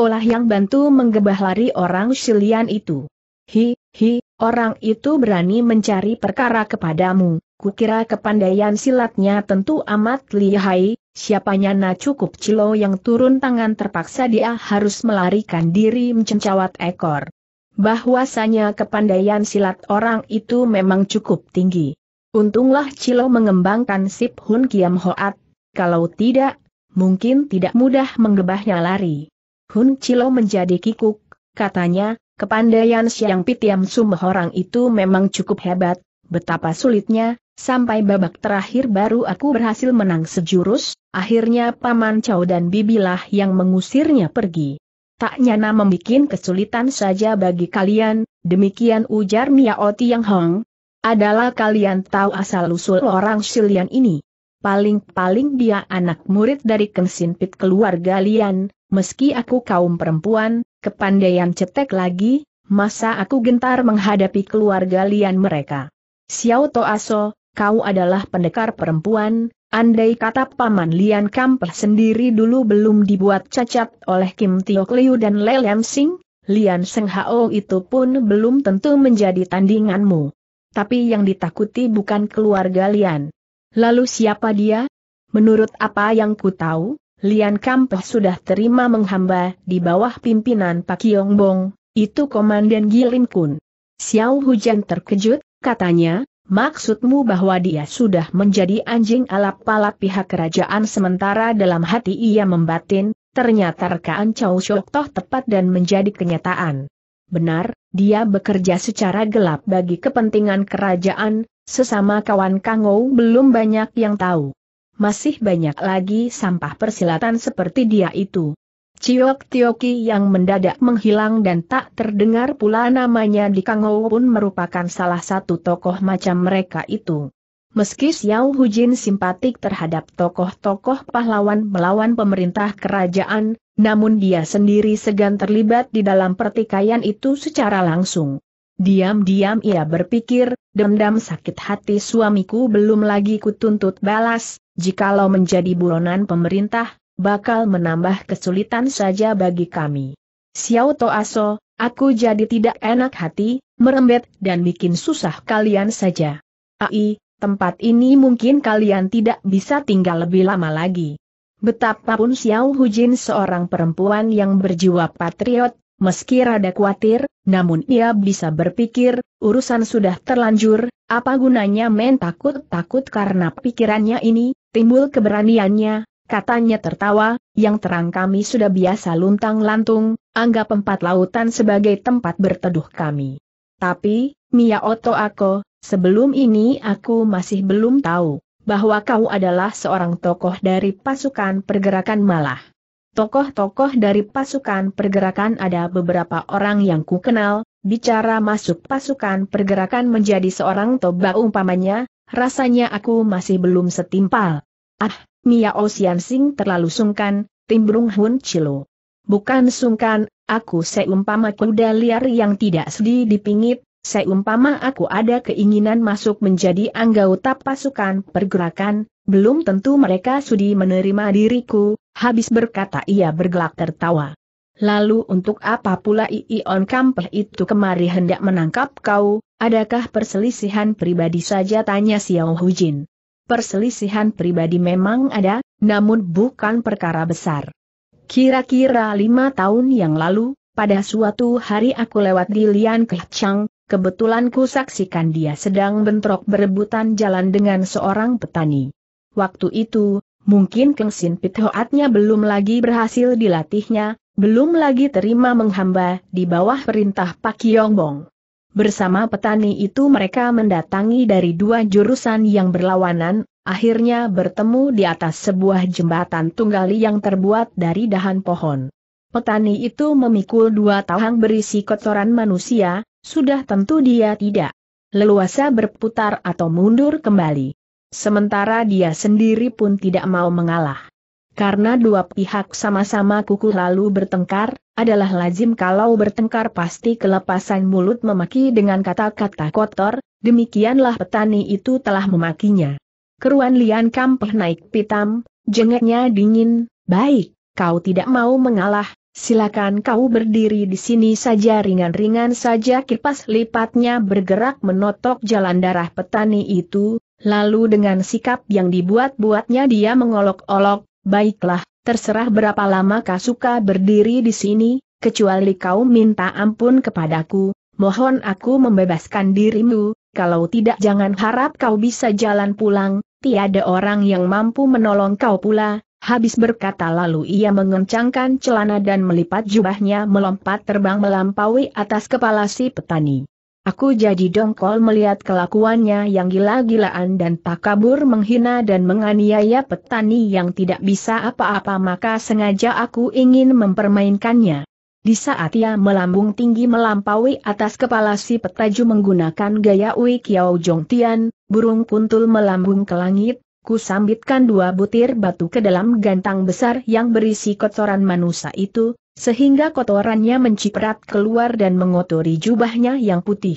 olah yang bantu menggebah lari orang Silian itu. Hi, hi, orang itu berani mencari perkara kepadamu. Kukira kepandaian silatnya tentu amat lihai, siapanya na cukup Cilo yang turun tangan terpaksa dia harus melarikan diri mencencawat ekor. Bahwasanya kepandaian silat orang itu memang cukup tinggi. Untunglah Cilo mengembangkan Sip Hun Kiam Hoat, kalau tidak, mungkin tidak mudah menggebahnya lari. Hun Cilo menjadi kikuk, katanya, kepandaian Siang Pitiam Sumeh orang itu memang cukup hebat, betapa sulitnya, Sampai babak terakhir baru aku berhasil menang sejurus, akhirnya Paman Chow dan Bibilah yang mengusirnya pergi. Tak nyana membuat kesulitan saja bagi kalian, demikian ujar Oti Yang Hong. Adalah kalian tahu asal-usul orang Shilian ini. Paling-paling dia anak murid dari Kengsin Pit keluarga Lian, meski aku kaum perempuan, kepandaian cetek lagi, masa aku gentar menghadapi keluarga Lian mereka. Xiao Toaso, kau adalah pendekar perempuan, andai kata Paman Lian Kampah sendiri dulu belum dibuat cacat oleh Kim Tio Liu dan Lian Sing, Lian Seng Hao itu pun belum tentu menjadi tandinganmu. Tapi yang ditakuti bukan keluarga Lian. Lalu siapa dia? Menurut apa yang ku tahu, Lian Kampah sudah terima menghamba di bawah pimpinan Pak Yong Bong, itu Komandan Gilim Kun. Xiao Hujan terkejut, katanya, Maksudmu bahwa dia sudah menjadi anjing alap-alap pihak kerajaan sementara dalam hati ia membatin, ternyata rekaan Chow Shok Toh tepat dan menjadi kenyataan. Benar, dia bekerja secara gelap bagi kepentingan kerajaan, sesama kawan Kang Kangou belum banyak yang tahu. Masih banyak lagi sampah persilatan seperti dia itu. Ciok Tioki yang mendadak menghilang dan tak terdengar pula namanya di Kangou pun merupakan salah satu tokoh macam mereka itu. Meski Xiao Hujin simpatik terhadap tokoh-tokoh pahlawan melawan pemerintah kerajaan, namun dia sendiri segan terlibat di dalam pertikaian itu secara langsung. Diam-diam ia berpikir, dendam sakit hati suamiku belum lagi kutuntut balas, jikalau menjadi buronan pemerintah, bakal menambah kesulitan saja bagi kami. Xiao Toaso, aku jadi tidak enak hati, merembet dan bikin susah kalian saja. Ai, tempat ini mungkin kalian tidak bisa tinggal lebih lama lagi. Betapapun Xiao Hujin seorang perempuan yang berjiwa patriot, Meski rada khawatir, namun ia bisa berpikir, urusan sudah terlanjur, apa gunanya men takut-takut karena pikirannya ini, timbul keberaniannya, katanya tertawa, yang terang kami sudah biasa luntang-lantung, anggap empat lautan sebagai tempat berteduh kami. Tapi, Mia Oto aku, sebelum ini aku masih belum tahu, bahwa kau adalah seorang tokoh dari pasukan pergerakan malah. Tokoh-tokoh dari pasukan pergerakan ada beberapa orang yang ku kenal, bicara masuk pasukan pergerakan menjadi seorang toba umpamanya, rasanya aku masih belum setimpal. Ah, Mia Osian Sing terlalu sungkan, timbrung Hun Chilo. Bukan sungkan, aku seumpama kuda liar yang tidak sedih dipingit, seumpama aku ada keinginan masuk menjadi anggota pasukan pergerakan, belum tentu mereka sudi menerima diriku, habis berkata ia bergelak tertawa. Lalu untuk apa pula On Kampeh itu kemari hendak menangkap kau, adakah perselisihan pribadi saja tanya Xiao Hujin perselisihan pribadi memang ada, namun bukan perkara besar. Kira-kira lima tahun yang lalu, pada suatu hari aku lewat di Lian kebetulan ku saksikan dia sedang bentrok berebutan jalan dengan seorang petani. Waktu itu, mungkin Kengsin Pithoatnya belum lagi berhasil dilatihnya, belum lagi terima menghamba di bawah perintah Pak Yongbong. Bersama petani itu mereka mendatangi dari dua jurusan yang berlawanan, akhirnya bertemu di atas sebuah jembatan tunggal yang terbuat dari dahan pohon. Petani itu memikul dua tahang berisi kotoran manusia, sudah tentu dia tidak leluasa berputar atau mundur kembali. Sementara dia sendiri pun tidak mau mengalah. Karena dua pihak sama-sama kuku lalu bertengkar, adalah lazim kalau bertengkar pasti kelepasan mulut memaki dengan kata-kata kotor, demikianlah petani itu telah memakinya. Keruan Lian Kampeh naik pitam, jengeknya dingin, baik, kau tidak mau mengalah, silakan kau berdiri di sini saja ringan-ringan saja kipas lipatnya bergerak menotok jalan darah petani itu, lalu dengan sikap yang dibuat-buatnya dia mengolok-olok, Baiklah, terserah berapa lama kau suka berdiri di sini, kecuali kau minta ampun kepadaku, mohon aku membebaskan dirimu, kalau tidak jangan harap kau bisa jalan pulang, tiada orang yang mampu menolong kau pula. Habis berkata lalu ia mengencangkan celana dan melipat jubahnya melompat terbang melampaui atas kepala si petani. Aku jadi dongkol melihat kelakuannya yang gila-gilaan dan tak kabur menghina dan menganiaya petani yang tidak bisa apa-apa maka sengaja aku ingin mempermainkannya. Di saat ia melambung tinggi melampaui atas kepala si petaju menggunakan gaya Ui Kiao Jong Tian, burung puntul melambung ke langit, ku sambitkan dua butir batu ke dalam gantang besar yang berisi kotoran manusia itu, sehingga kotorannya menciprat keluar dan mengotori jubahnya yang putih.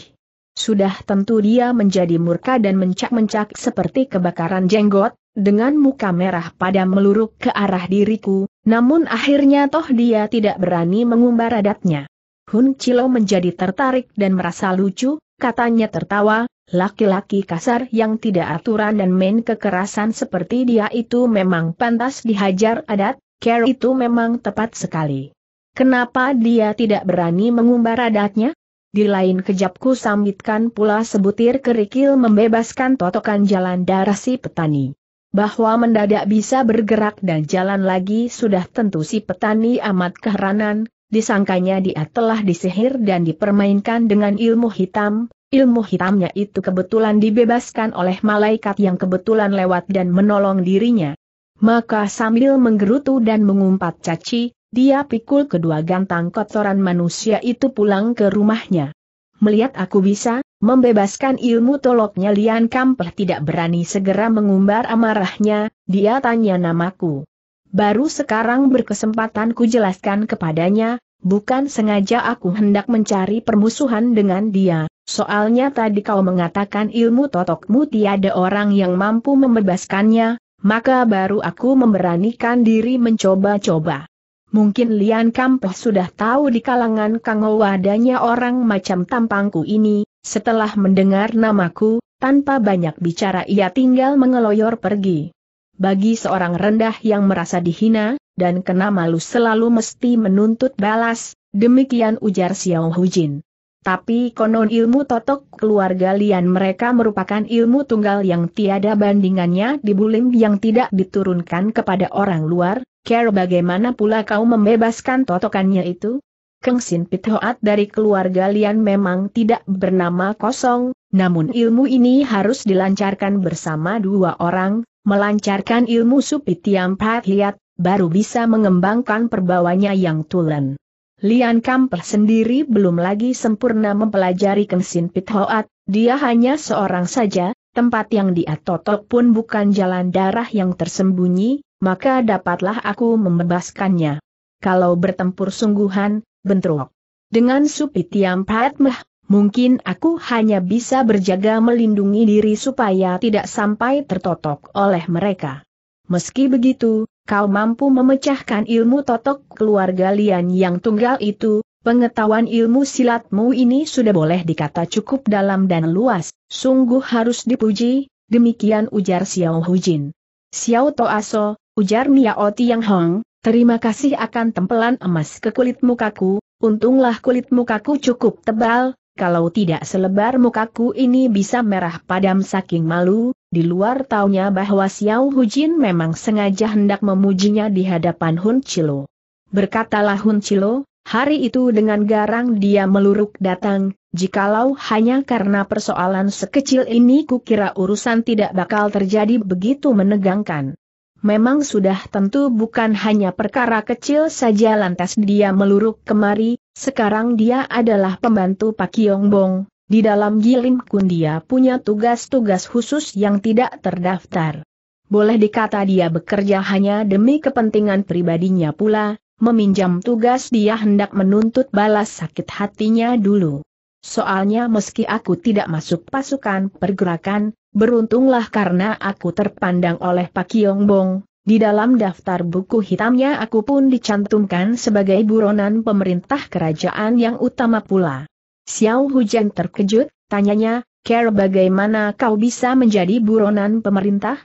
Sudah tentu dia menjadi murka dan mencak-mencak seperti kebakaran jenggot, dengan muka merah pada meluruk ke arah diriku, namun akhirnya toh dia tidak berani mengumbar adatnya. Hun Chilo menjadi tertarik dan merasa lucu, katanya tertawa, laki-laki kasar yang tidak aturan dan main kekerasan seperti dia itu memang pantas dihajar adat, care itu memang tepat sekali. Kenapa dia tidak berani mengumbar adatnya? Di lain kejapku sambitkan pula sebutir kerikil membebaskan totokan jalan darah si petani. Bahwa mendadak bisa bergerak dan jalan lagi sudah tentu si petani amat keheranan, disangkanya dia telah disihir dan dipermainkan dengan ilmu hitam, ilmu hitamnya itu kebetulan dibebaskan oleh malaikat yang kebetulan lewat dan menolong dirinya. Maka sambil menggerutu dan mengumpat caci, dia pikul kedua gantang kotoran manusia itu pulang ke rumahnya. Melihat aku bisa, membebaskan ilmu toloknya Lian Kampeh tidak berani segera mengumbar amarahnya, dia tanya namaku. Baru sekarang berkesempatan ku jelaskan kepadanya, bukan sengaja aku hendak mencari permusuhan dengan dia, soalnya tadi kau mengatakan ilmu totokmu tiada orang yang mampu membebaskannya, maka baru aku memberanikan diri mencoba-coba. Mungkin Lian Kampoh sudah tahu di kalangan Kango adanya orang macam tampangku ini, setelah mendengar namaku, tanpa banyak bicara ia tinggal mengeloyor pergi. Bagi seorang rendah yang merasa dihina, dan kena malu selalu mesti menuntut balas, demikian ujar Xiao Hujin. Tapi konon ilmu totok keluarga Lian mereka merupakan ilmu tunggal yang tiada bandingannya di bulim yang tidak diturunkan kepada orang luar, care bagaimana pula kau membebaskan totokannya itu? Keng Sin Pithoat dari keluarga Lian memang tidak bernama kosong, namun ilmu ini harus dilancarkan bersama dua orang, melancarkan ilmu Supitiam lihat baru bisa mengembangkan perbawanya yang tulen. Lian Kamper sendiri belum lagi sempurna mempelajari kenshin Pit Hoat, dia hanya seorang saja, tempat yang dia totok pun bukan jalan darah yang tersembunyi, maka dapatlah aku membebaskannya. Kalau bertempur sungguhan, bentrok. Dengan Supitiam Patmah, mungkin aku hanya bisa berjaga melindungi diri supaya tidak sampai tertotok oleh mereka. Meski begitu, kau mampu memecahkan ilmu totok keluarga Lian yang tunggal itu, pengetahuan ilmu silatmu ini sudah boleh dikata cukup dalam dan luas, sungguh harus dipuji, demikian ujar Xiao Hu Jin. Xiao To Toaso, ujar Miao Tiang Hong, terima kasih akan tempelan emas ke kulit mukaku, untunglah kulit mukaku cukup tebal, kalau tidak selebar mukaku ini bisa merah padam saking malu, di luar taunya bahwa Xiao Hujin memang sengaja hendak memujinya di hadapan Hun Chilo. Berkatalah Hun Chilo, hari itu dengan garang dia meluruk datang, jikalau hanya karena persoalan sekecil ini kukira urusan tidak bakal terjadi begitu menegangkan. Memang sudah tentu bukan hanya perkara kecil saja lantas dia meluruk kemari, sekarang dia adalah pembantu Pak Yong Bong, di dalam Gilim Kun dia punya tugas-tugas khusus yang tidak terdaftar. Boleh dikata dia bekerja hanya demi kepentingan pribadinya pula, meminjam tugas dia hendak menuntut balas sakit hatinya dulu. Soalnya meski aku tidak masuk pasukan pergerakan, beruntunglah karena aku terpandang oleh Pak Yong Bong, di dalam daftar buku hitamnya aku pun dicantumkan sebagai buronan pemerintah kerajaan yang utama pula. Xiao Hujan terkejut, tanyanya, Care bagaimana kau bisa menjadi buronan pemerintah?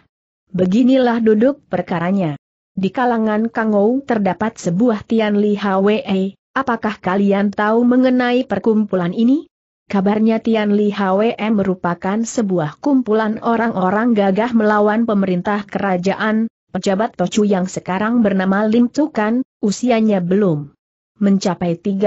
Beginilah duduk perkaranya. Di kalangan Kangou terdapat sebuah Tian Li Hwe, apakah kalian tahu mengenai perkumpulan ini? Kabarnya Tian Li Hwe merupakan sebuah kumpulan orang-orang gagah melawan pemerintah kerajaan, pejabat Tochu yang sekarang bernama Lim Tukan, usianya belum mencapai 30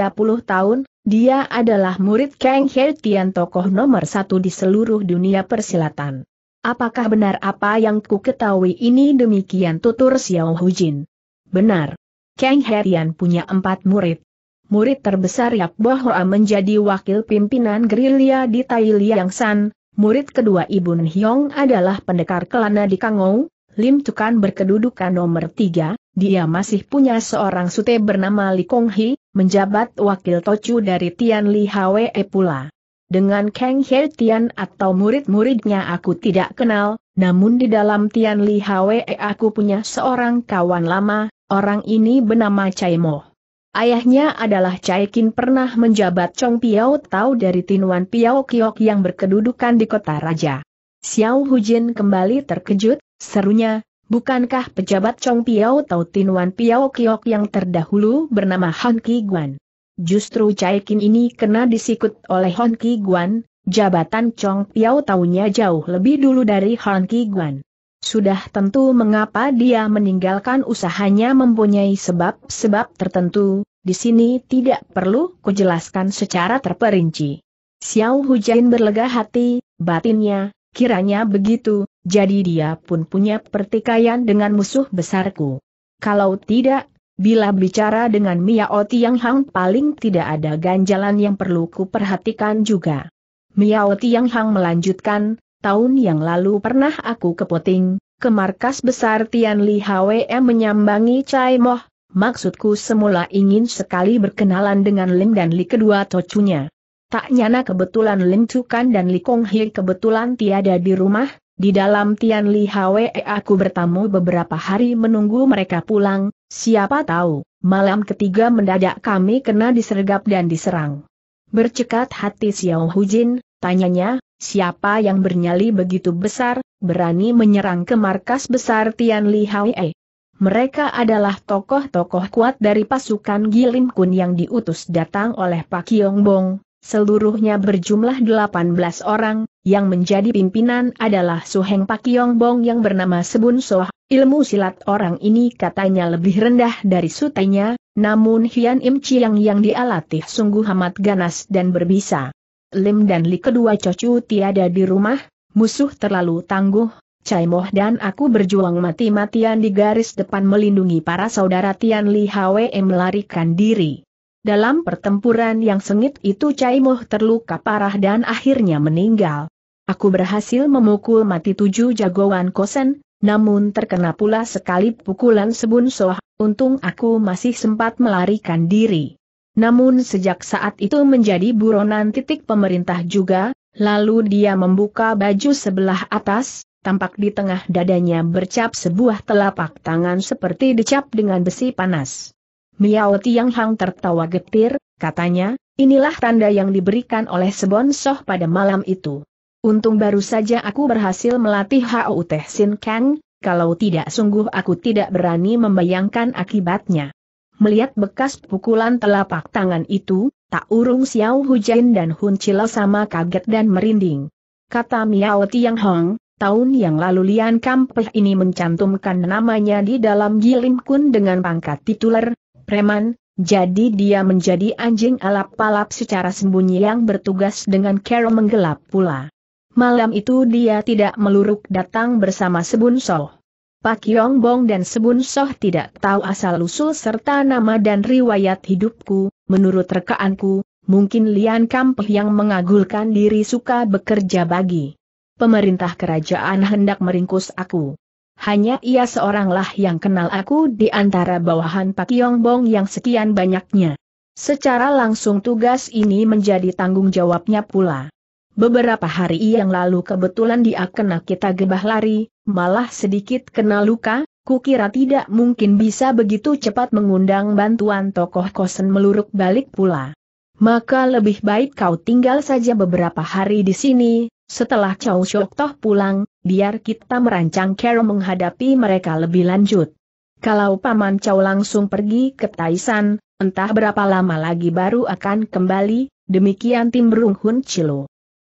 tahun, dia adalah murid Kang He Tian tokoh nomor satu di seluruh dunia persilatan. Apakah benar apa yang ku ketahui ini demikian tutur Xiao Hu Jin. Benar. Kang He Tian punya empat murid. Murid terbesar Yap Hoa menjadi wakil pimpinan gerilya di Tai Liang San, murid kedua Ibu Hyong adalah pendekar kelana di Kangou, Lim Tukan berkedudukan nomor tiga, dia masih punya seorang sute bernama Li Kong Hi, menjabat wakil Tochu dari Tian Li Hwe e pula. Dengan Kang He Tian atau murid-muridnya aku tidak kenal, namun di dalam Tian Li Hwe e aku punya seorang kawan lama, orang ini bernama Chai Mo. Ayahnya adalah Chai Kin pernah menjabat Chong Piao Tau dari Tinuan Piao Kiok yang berkedudukan di kota raja. Xiao Hujin kembali terkejut, serunya, Bukankah pejabat Chong Piao Tin Wan Piao Kiok yang terdahulu bernama Han Ki Guan? Justru Chai Kin ini kena disikut oleh Han Ki Guan, jabatan Chong Piao Taunya jauh lebih dulu dari Han Ki Guan. Sudah tentu mengapa dia meninggalkan usahanya mempunyai sebab-sebab tertentu, di sini tidak perlu kujelaskan secara terperinci. Xiao Hujain berlega hati, batinnya, kiranya begitu, jadi dia pun punya pertikaian dengan musuh besarku. Kalau tidak, bila bicara dengan Miao Tiang Hang paling tidak ada ganjalan yang perlu ku perhatikan juga. Miao Tiang Hang melanjutkan, tahun yang lalu pernah aku ke Poting, ke markas besar Tian Li Hwe menyambangi Chai Moh, maksudku semula ingin sekali berkenalan dengan Lim dan Li kedua tocunya. Tak nyana kebetulan Lim Tukan dan Li Kong Hei kebetulan tiada di rumah, di dalam Tian Li Hwe aku bertamu beberapa hari menunggu mereka pulang, siapa tahu, malam ketiga mendadak kami kena disergap dan diserang. Bercekat hati Xiao Hu Hujin, tanyanya, siapa yang bernyali begitu besar, berani menyerang ke markas besar Tian Li Hwe? Mereka adalah tokoh-tokoh kuat dari pasukan Gilim Kun yang diutus datang oleh Pak Yong Bong, seluruhnya berjumlah 18 orang, yang menjadi pimpinan adalah Suheng Pakyong Bong yang bernama Sebun Soh. Ilmu silat orang ini katanya lebih rendah dari sutenya, namun Hian Im Chiang yang dialatih sungguh amat ganas dan berbisa. Lim dan Li kedua cocu tiada di rumah, musuh terlalu tangguh, Cai Moh dan aku berjuang mati-matian di garis depan melindungi para saudara Tian Li Hwe melarikan diri. Dalam pertempuran yang sengit itu Cai Moh terluka parah dan akhirnya meninggal. Aku berhasil memukul mati tujuh jagoan kosen, namun terkena pula sekali pukulan sebun soh, untung aku masih sempat melarikan diri. Namun sejak saat itu menjadi buronan titik pemerintah juga, lalu dia membuka baju sebelah atas, tampak di tengah dadanya bercap sebuah telapak tangan seperti dicap dengan besi panas. Miao Tiang Hang tertawa getir, katanya, inilah tanda yang diberikan oleh Sebon Soh pada malam itu. Untung baru saja aku berhasil melatih Hao Teh Sin Kang, kalau tidak sungguh aku tidak berani membayangkan akibatnya. Melihat bekas pukulan telapak tangan itu, tak urung Xiao Hujain dan Hun Chilo sama kaget dan merinding. Kata Miao Tiang Hong, tahun yang lalu Lian Kampeh ini mencantumkan namanya di dalam Gilim Kun dengan pangkat tituler, preman, jadi dia menjadi anjing alap-alap secara sembunyi yang bertugas dengan Carol menggelap pula. Malam itu dia tidak meluruk datang bersama Sebun Soh. Pak Yong Bong dan Sebun Soh tidak tahu asal-usul serta nama dan riwayat hidupku, menurut rekaanku, mungkin Lian Kampeh yang mengagulkan diri suka bekerja bagi pemerintah kerajaan hendak meringkus aku hanya ia seoranglah yang kenal aku di antara bawahan Pak Yongbong yang sekian banyaknya. Secara langsung tugas ini menjadi tanggung jawabnya pula. Beberapa hari yang lalu kebetulan dia kena kita gebah lari, malah sedikit kena luka, kukira tidak mungkin bisa begitu cepat mengundang bantuan tokoh kosen meluruk balik pula. Maka lebih baik kau tinggal saja beberapa hari di sini, setelah Chow Shok Toh pulang, biar kita merancang cara menghadapi mereka lebih lanjut. Kalau Paman Chow langsung pergi ke Taisan, entah berapa lama lagi baru akan kembali, demikian tim Brung Hun Chilo.